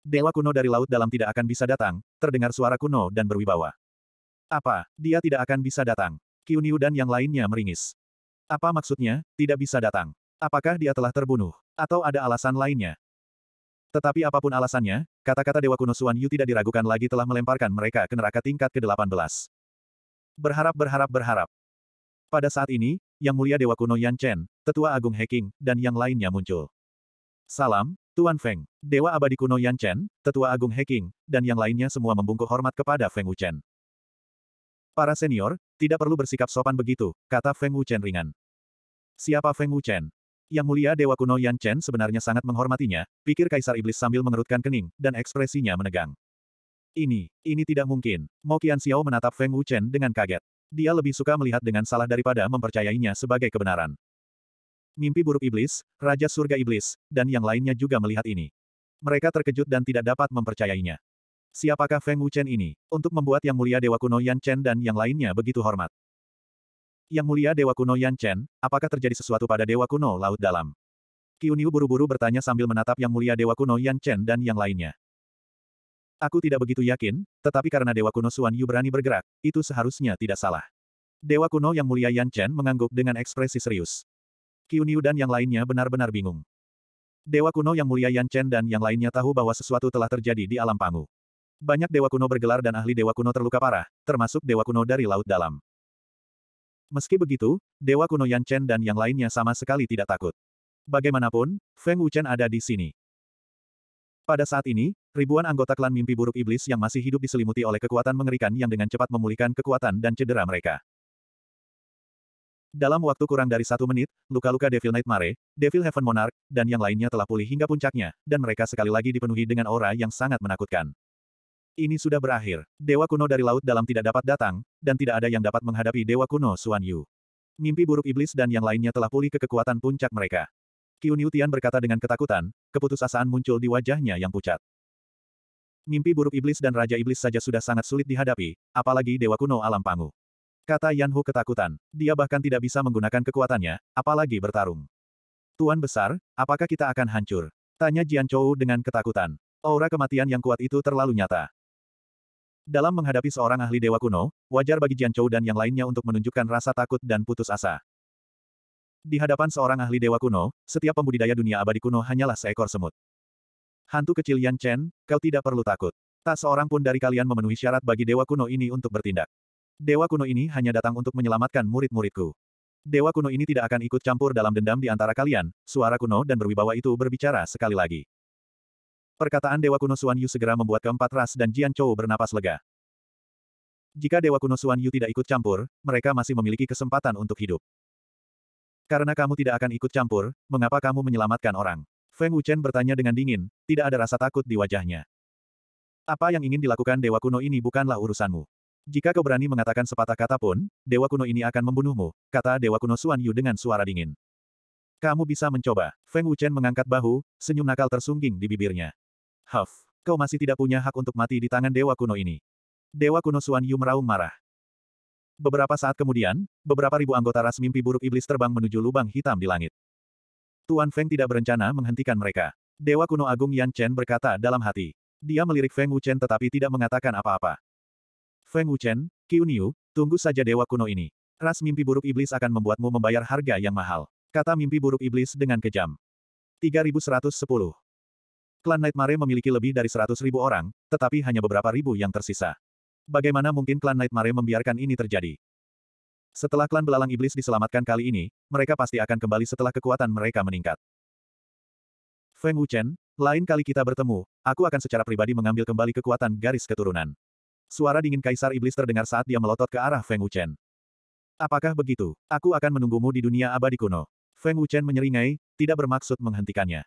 S1: Dewa kuno dari laut dalam tidak akan bisa datang, terdengar suara kuno dan berwibawa. Apa, dia tidak akan bisa datang? Kiuniu dan yang lainnya meringis. Apa maksudnya, tidak bisa datang? Apakah dia telah terbunuh? Atau ada alasan lainnya? Tetapi apapun alasannya, kata-kata Dewa Kuno Suan Yu tidak diragukan lagi telah melemparkan mereka ke neraka tingkat ke-18. Berharap berharap berharap. Pada saat ini, Yang Mulia Dewa Kuno Yan Chen, Tetua Agung Heking, dan yang lainnya muncul. Salam, Tuan Feng. Dewa Abadi Kuno Yan Chen, Tetua Agung Heking, dan yang lainnya semua membungkuk hormat kepada Feng Wuchen. Para senior, tidak perlu bersikap sopan begitu, kata Feng Wuchen ringan. Siapa Feng Wuchen? Yang mulia Dewa kuno Yan Chen sebenarnya sangat menghormatinya, pikir Kaisar Iblis sambil mengerutkan kening, dan ekspresinya menegang. Ini, ini tidak mungkin. Mo Qian Xiao menatap Feng Wu Chen dengan kaget. Dia lebih suka melihat dengan salah daripada mempercayainya sebagai kebenaran. Mimpi buruk iblis, Raja Surga Iblis, dan yang lainnya juga melihat ini. Mereka terkejut dan tidak dapat mempercayainya. Siapakah Feng Wu Chen ini, untuk membuat Yang Mulia Dewa Kuno Yan Chen dan yang lainnya begitu hormat? Yang mulia Dewa kuno Yan Chen, apakah terjadi sesuatu pada Dewa kuno Laut Dalam? Qiunyu buru-buru bertanya sambil menatap Yang mulia Dewa kuno Yan Chen dan yang lainnya. Aku tidak begitu yakin, tetapi karena Dewa kuno Suan Yu berani bergerak, itu seharusnya tidak salah. Dewa kuno Yang mulia Yan Chen mengangguk dengan ekspresi serius. Qiunyu dan yang lainnya benar-benar bingung. Dewa kuno Yang mulia Yan Chen dan yang lainnya tahu bahwa sesuatu telah terjadi di alam Pangu. Banyak dewa kuno bergelar dan ahli dewa kuno terluka parah, termasuk dewa kuno dari Laut Dalam. Meski begitu, Dewa kuno Yan Chen dan yang lainnya sama sekali tidak takut. Bagaimanapun, Feng Wuchen ada di sini. Pada saat ini, ribuan anggota klan mimpi buruk iblis yang masih hidup diselimuti oleh kekuatan mengerikan yang dengan cepat memulihkan kekuatan dan cedera mereka. Dalam waktu kurang dari satu menit, luka-luka Devil Nightmare, Devil Heaven Monarch, dan yang lainnya telah pulih hingga puncaknya, dan mereka sekali lagi dipenuhi dengan aura yang sangat menakutkan. Ini sudah berakhir. Dewa kuno dari laut dalam tidak dapat datang, dan tidak ada yang dapat menghadapi Dewa kuno Xuan Yu. Mimpi buruk iblis dan yang lainnya telah pulih ke kekuatan puncak mereka. Qiu Tian berkata dengan ketakutan, keputusasaan muncul di wajahnya yang pucat. Mimpi buruk iblis dan Raja Iblis saja sudah sangat sulit dihadapi, apalagi Dewa Kuno Alam Pangu. Kata Yan Hu ketakutan. Dia bahkan tidak bisa menggunakan kekuatannya, apalagi bertarung. Tuan Besar, apakah kita akan hancur? Tanya Jian Chou dengan ketakutan. Aura kematian yang kuat itu terlalu nyata. Dalam menghadapi seorang ahli dewa kuno, wajar bagi Jian Chou dan yang lainnya untuk menunjukkan rasa takut dan putus asa. Di hadapan seorang ahli dewa kuno, setiap pembudidaya dunia abadi kuno hanyalah seekor semut. Hantu kecil Yan Chen, kau tidak perlu takut. Tak seorang pun dari kalian memenuhi syarat bagi dewa kuno ini untuk bertindak. Dewa kuno ini hanya datang untuk menyelamatkan murid-muridku. Dewa kuno ini tidak akan ikut campur dalam dendam di antara kalian, suara kuno dan berwibawa itu berbicara sekali lagi. Perkataan Dewa Kuno Xuan Yu segera membuat keempat ras dan Jian Chou bernapas lega. Jika Dewa Kuno Xuan Yu tidak ikut campur, mereka masih memiliki kesempatan untuk hidup. Karena kamu tidak akan ikut campur, mengapa kamu menyelamatkan orang? Feng Wuchen bertanya dengan dingin, tidak ada rasa takut di wajahnya. Apa yang ingin dilakukan Dewa Kuno ini bukanlah urusanmu. Jika kau berani mengatakan sepatah kata pun, Dewa Kuno ini akan membunuhmu, kata Dewa Kuno Xuan Yu dengan suara dingin. Kamu bisa mencoba. Feng Wuchen mengangkat bahu, senyum nakal tersungging di bibirnya. Huff, kau masih tidak punya hak untuk mati di tangan dewa kuno ini. Dewa kuno Suan Yu meraung marah. Beberapa saat kemudian, beberapa ribu anggota ras mimpi buruk iblis terbang menuju lubang hitam di langit. Tuan Feng tidak berencana menghentikan mereka. Dewa kuno agung Yan Chen berkata dalam hati. Dia melirik Feng Wuchen tetapi tidak mengatakan apa-apa. Feng Wuchen, Qiu tunggu saja dewa kuno ini. Ras mimpi buruk iblis akan membuatmu membayar harga yang mahal. Kata mimpi buruk iblis dengan kejam. 3110. Klan Nightmare memiliki lebih dari seratus ribu orang, tetapi hanya beberapa ribu yang tersisa. Bagaimana mungkin klan Nightmare membiarkan ini terjadi? Setelah klan belalang iblis diselamatkan kali ini, mereka pasti akan kembali setelah kekuatan mereka meningkat. Feng Wuchen, lain kali kita bertemu, aku akan secara pribadi mengambil kembali kekuatan garis keturunan. Suara dingin kaisar iblis terdengar saat dia melotot ke arah Feng Wuchen. Apakah begitu? Aku akan menunggumu di dunia abadi kuno. Feng Wuchen menyeringai, tidak bermaksud menghentikannya.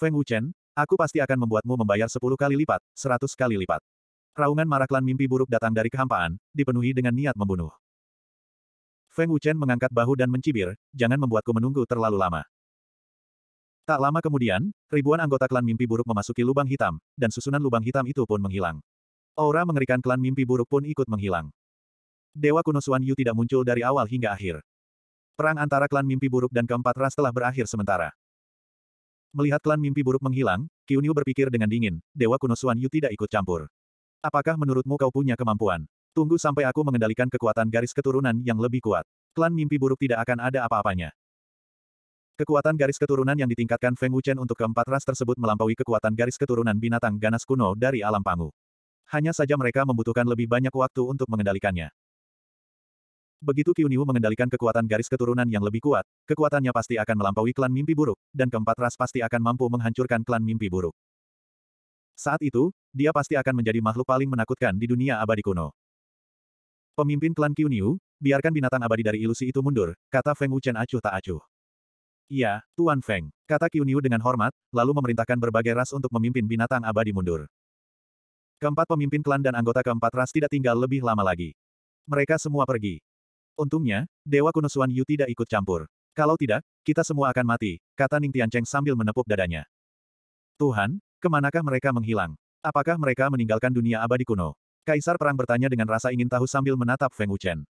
S1: Feng Wuchen, aku pasti akan membuatmu membayar sepuluh kali lipat, seratus kali lipat. Raungan maraklan mimpi buruk datang dari kehampaan, dipenuhi dengan niat membunuh. Feng Wuchen mengangkat bahu dan mencibir, jangan membuatku menunggu terlalu lama. Tak lama kemudian, ribuan anggota klan mimpi buruk memasuki lubang hitam, dan susunan lubang hitam itu pun menghilang. Aura mengerikan klan mimpi buruk pun ikut menghilang. Dewa kuno Suan Yu tidak muncul dari awal hingga akhir. Perang antara klan mimpi buruk dan keempat ras telah berakhir sementara. Melihat klan mimpi buruk menghilang, Kyunyu berpikir dengan dingin, Dewa kuno Suan Yu tidak ikut campur. Apakah menurutmu kau punya kemampuan? Tunggu sampai aku mengendalikan kekuatan garis keturunan yang lebih kuat. Klan mimpi buruk tidak akan ada apa-apanya. Kekuatan garis keturunan yang ditingkatkan Feng Wuchen untuk keempat ras tersebut melampaui kekuatan garis keturunan binatang ganas kuno dari alam pangu. Hanya saja mereka membutuhkan lebih banyak waktu untuk mengendalikannya. Begitu Qiuniu mengendalikan kekuatan garis keturunan yang lebih kuat, kekuatannya pasti akan melampaui klan mimpi buruk, dan keempat ras pasti akan mampu menghancurkan klan mimpi buruk. Saat itu, dia pasti akan menjadi makhluk paling menakutkan di dunia abadi kuno. Pemimpin klan Qiuniu, biarkan binatang abadi dari ilusi itu mundur, kata Feng Wuchen acuh tak acuh. Iya, Tuan Feng, kata Qiuniu dengan hormat, lalu memerintahkan berbagai ras untuk memimpin binatang abadi mundur. Keempat pemimpin klan dan anggota keempat ras tidak tinggal lebih lama lagi. Mereka semua pergi. Untungnya, Dewa kuno Suan Yu tidak ikut campur. Kalau tidak, kita semua akan mati, kata Ning Tiancheng sambil menepuk dadanya. Tuhan, kemanakah mereka menghilang? Apakah mereka meninggalkan dunia abadi kuno? Kaisar Perang bertanya dengan rasa ingin tahu sambil menatap Feng Wuchen.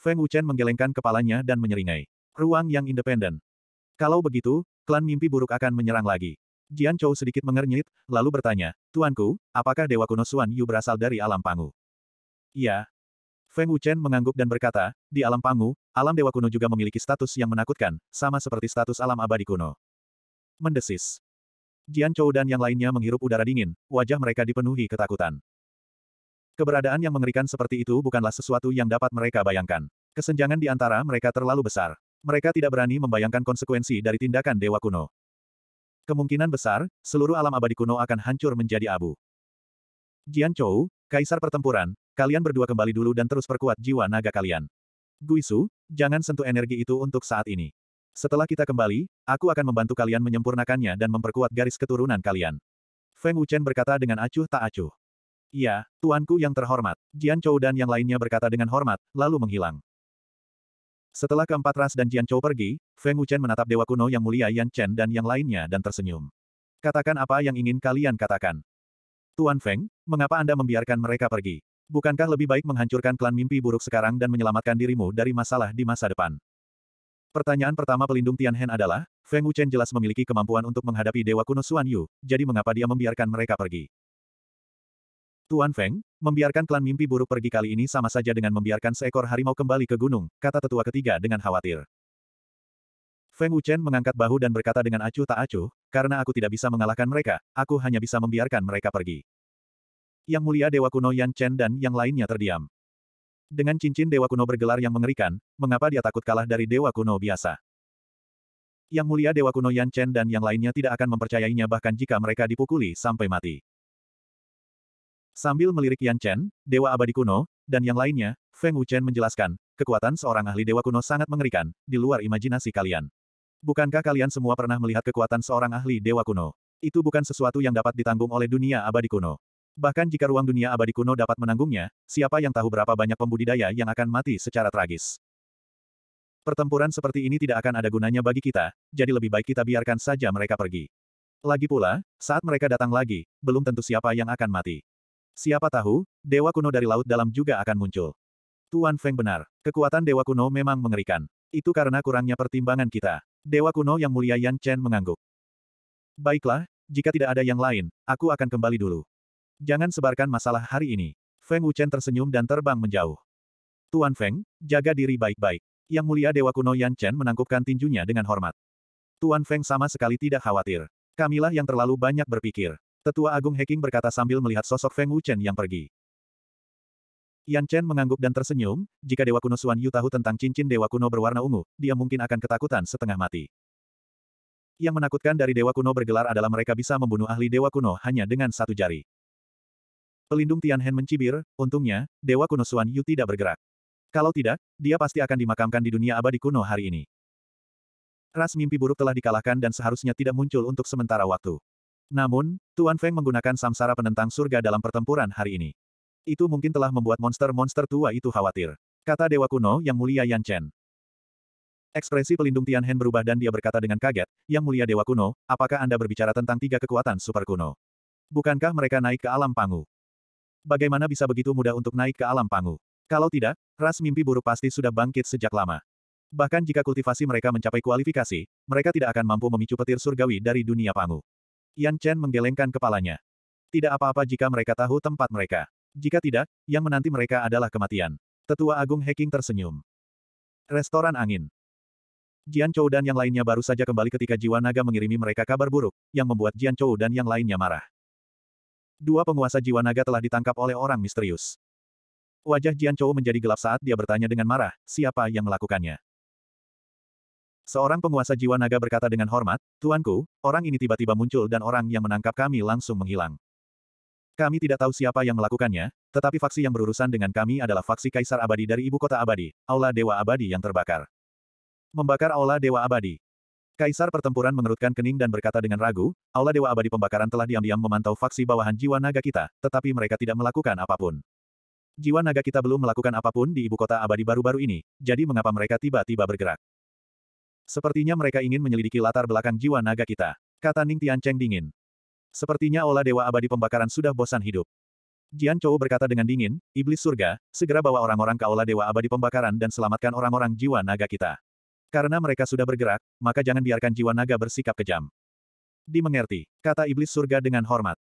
S1: Feng Wuchen menggelengkan kepalanya dan menyeringai. Ruang yang independen. Kalau begitu, klan mimpi buruk akan menyerang lagi. Jian Chou sedikit mengernyit, lalu bertanya, Tuanku, apakah Dewa Kuno Suan Yu berasal dari alam pangu? Ya, Feng Wuchen mengangguk dan berkata, di alam Pangu, alam dewa kuno juga memiliki status yang menakutkan, sama seperti status alam abadi kuno. Mendesis. Jian Chou dan yang lainnya menghirup udara dingin, wajah mereka dipenuhi ketakutan. Keberadaan yang mengerikan seperti itu bukanlah sesuatu yang dapat mereka bayangkan. Kesenjangan di antara mereka terlalu besar. Mereka tidak berani membayangkan konsekuensi dari tindakan dewa kuno. Kemungkinan besar, seluruh alam abadi kuno akan hancur menjadi abu. Jian Chou, kaisar pertempuran, Kalian berdua kembali dulu dan terus perkuat jiwa naga kalian. Guisu, jangan sentuh energi itu untuk saat ini. Setelah kita kembali, aku akan membantu kalian menyempurnakannya dan memperkuat garis keturunan kalian. Feng Wuchen berkata dengan acuh tak acuh. Iya, tuanku yang terhormat. Jian Chou dan yang lainnya berkata dengan hormat, lalu menghilang. Setelah keempat ras dan Jian Chou pergi, Feng Wuchen menatap dewa kuno yang mulia Yan Chen dan yang lainnya dan tersenyum. Katakan apa yang ingin kalian katakan. Tuan Feng, mengapa Anda membiarkan mereka pergi? Bukankah lebih baik menghancurkan klan mimpi buruk sekarang dan menyelamatkan dirimu dari masalah di masa depan? Pertanyaan pertama pelindung Tianhen adalah, Feng Wuchen jelas memiliki kemampuan untuk menghadapi Dewa kuno Xuan Yu, jadi mengapa dia membiarkan mereka pergi? Tuan Feng, membiarkan klan mimpi buruk pergi kali ini sama saja dengan membiarkan seekor harimau kembali ke gunung, kata tetua ketiga dengan khawatir. Feng Wuchen mengangkat bahu dan berkata dengan acuh tak acuh, karena aku tidak bisa mengalahkan mereka, aku hanya bisa membiarkan mereka pergi. Yang mulia Dewa Kuno Yan Chen dan yang lainnya terdiam. Dengan cincin Dewa Kuno bergelar yang mengerikan, mengapa dia takut kalah dari Dewa Kuno biasa? Yang mulia Dewa Kuno Yan Chen dan yang lainnya tidak akan mempercayainya bahkan jika mereka dipukuli sampai mati. Sambil melirik Yan Chen, Dewa Abadi Kuno, dan yang lainnya, Feng Wuchen menjelaskan, kekuatan seorang ahli Dewa Kuno sangat mengerikan, di luar imajinasi kalian. Bukankah kalian semua pernah melihat kekuatan seorang ahli Dewa Kuno? Itu bukan sesuatu yang dapat ditanggung oleh dunia abadi kuno. Bahkan jika ruang dunia abadi kuno dapat menanggungnya, siapa yang tahu berapa banyak pembudidaya yang akan mati secara tragis. Pertempuran seperti ini tidak akan ada gunanya bagi kita, jadi lebih baik kita biarkan saja mereka pergi. Lagi pula, saat mereka datang lagi, belum tentu siapa yang akan mati. Siapa tahu, dewa kuno dari laut dalam juga akan muncul. Tuan Feng benar, kekuatan dewa kuno memang mengerikan. Itu karena kurangnya pertimbangan kita. Dewa kuno yang mulia Yan Chen mengangguk. Baiklah, jika tidak ada yang lain, aku akan kembali dulu. Jangan sebarkan masalah hari ini. Feng Wuchen tersenyum dan terbang menjauh. Tuan Feng, jaga diri baik-baik. Yang mulia Dewa Kuno Yan Chen menangkupkan tinjunya dengan hormat. Tuan Feng sama sekali tidak khawatir. Kamilah yang terlalu banyak berpikir. Tetua Agung Heking berkata sambil melihat sosok Feng Wuchen yang pergi. Yan Chen mengangguk dan tersenyum, jika Dewa Kuno Suan Yu tahu tentang cincin Dewa Kuno berwarna ungu, dia mungkin akan ketakutan setengah mati. Yang menakutkan dari Dewa Kuno bergelar adalah mereka bisa membunuh ahli Dewa Kuno hanya dengan satu jari. Pelindung Tianhen mencibir, untungnya, Dewa kuno Suan Yu tidak bergerak. Kalau tidak, dia pasti akan dimakamkan di dunia abadi kuno hari ini. Ras mimpi buruk telah dikalahkan dan seharusnya tidak muncul untuk sementara waktu. Namun, Tuan Feng menggunakan samsara penentang surga dalam pertempuran hari ini. Itu mungkin telah membuat monster-monster tua itu khawatir. Kata Dewa Kuno Yang Mulia Yan Chen. Ekspresi pelindung Tianhen berubah dan dia berkata dengan kaget, Yang Mulia Dewa Kuno, apakah Anda berbicara tentang tiga kekuatan super kuno? Bukankah mereka naik ke alam panggung? Bagaimana bisa begitu mudah untuk naik ke alam pangu? Kalau tidak, ras mimpi buruk pasti sudah bangkit sejak lama. Bahkan jika kultivasi mereka mencapai kualifikasi, mereka tidak akan mampu memicu petir surgawi dari dunia pangu. Yan Chen menggelengkan kepalanya. Tidak apa-apa jika mereka tahu tempat mereka. Jika tidak, yang menanti mereka adalah kematian. Tetua Agung Heking tersenyum. Restoran Angin Jian Chou dan yang lainnya baru saja kembali ketika Jiwa Naga mengirimi mereka kabar buruk, yang membuat Jian Chou dan yang lainnya marah dua penguasa jiwa naga telah ditangkap oleh orang misterius. Wajah Jian Chou menjadi gelap saat dia bertanya dengan marah, siapa yang melakukannya? Seorang penguasa jiwa naga berkata dengan hormat, Tuanku, orang ini tiba-tiba muncul dan orang yang menangkap kami langsung menghilang. Kami tidak tahu siapa yang melakukannya, tetapi faksi yang berurusan dengan kami adalah faksi Kaisar Abadi dari Ibu Kota Abadi, Aula Dewa Abadi yang terbakar. Membakar Aula Dewa Abadi, Kaisar pertempuran mengerutkan kening dan berkata dengan ragu, Aula Dewa Abadi Pembakaran telah diam-diam memantau faksi bawahan jiwa naga kita, tetapi mereka tidak melakukan apapun. Jiwa naga kita belum melakukan apapun di ibu kota abadi baru-baru ini, jadi mengapa mereka tiba-tiba bergerak? Sepertinya mereka ingin menyelidiki latar belakang jiwa naga kita. Kata Ning Tian Cheng dingin. Sepertinya Aula Dewa Abadi Pembakaran sudah bosan hidup. Jian Chou berkata dengan dingin, Iblis surga, segera bawa orang-orang ke Aula Dewa Abadi Pembakaran dan selamatkan orang-orang jiwa naga kita. Karena mereka sudah bergerak, maka jangan biarkan jiwa naga bersikap kejam. Dimengerti, kata iblis surga dengan hormat.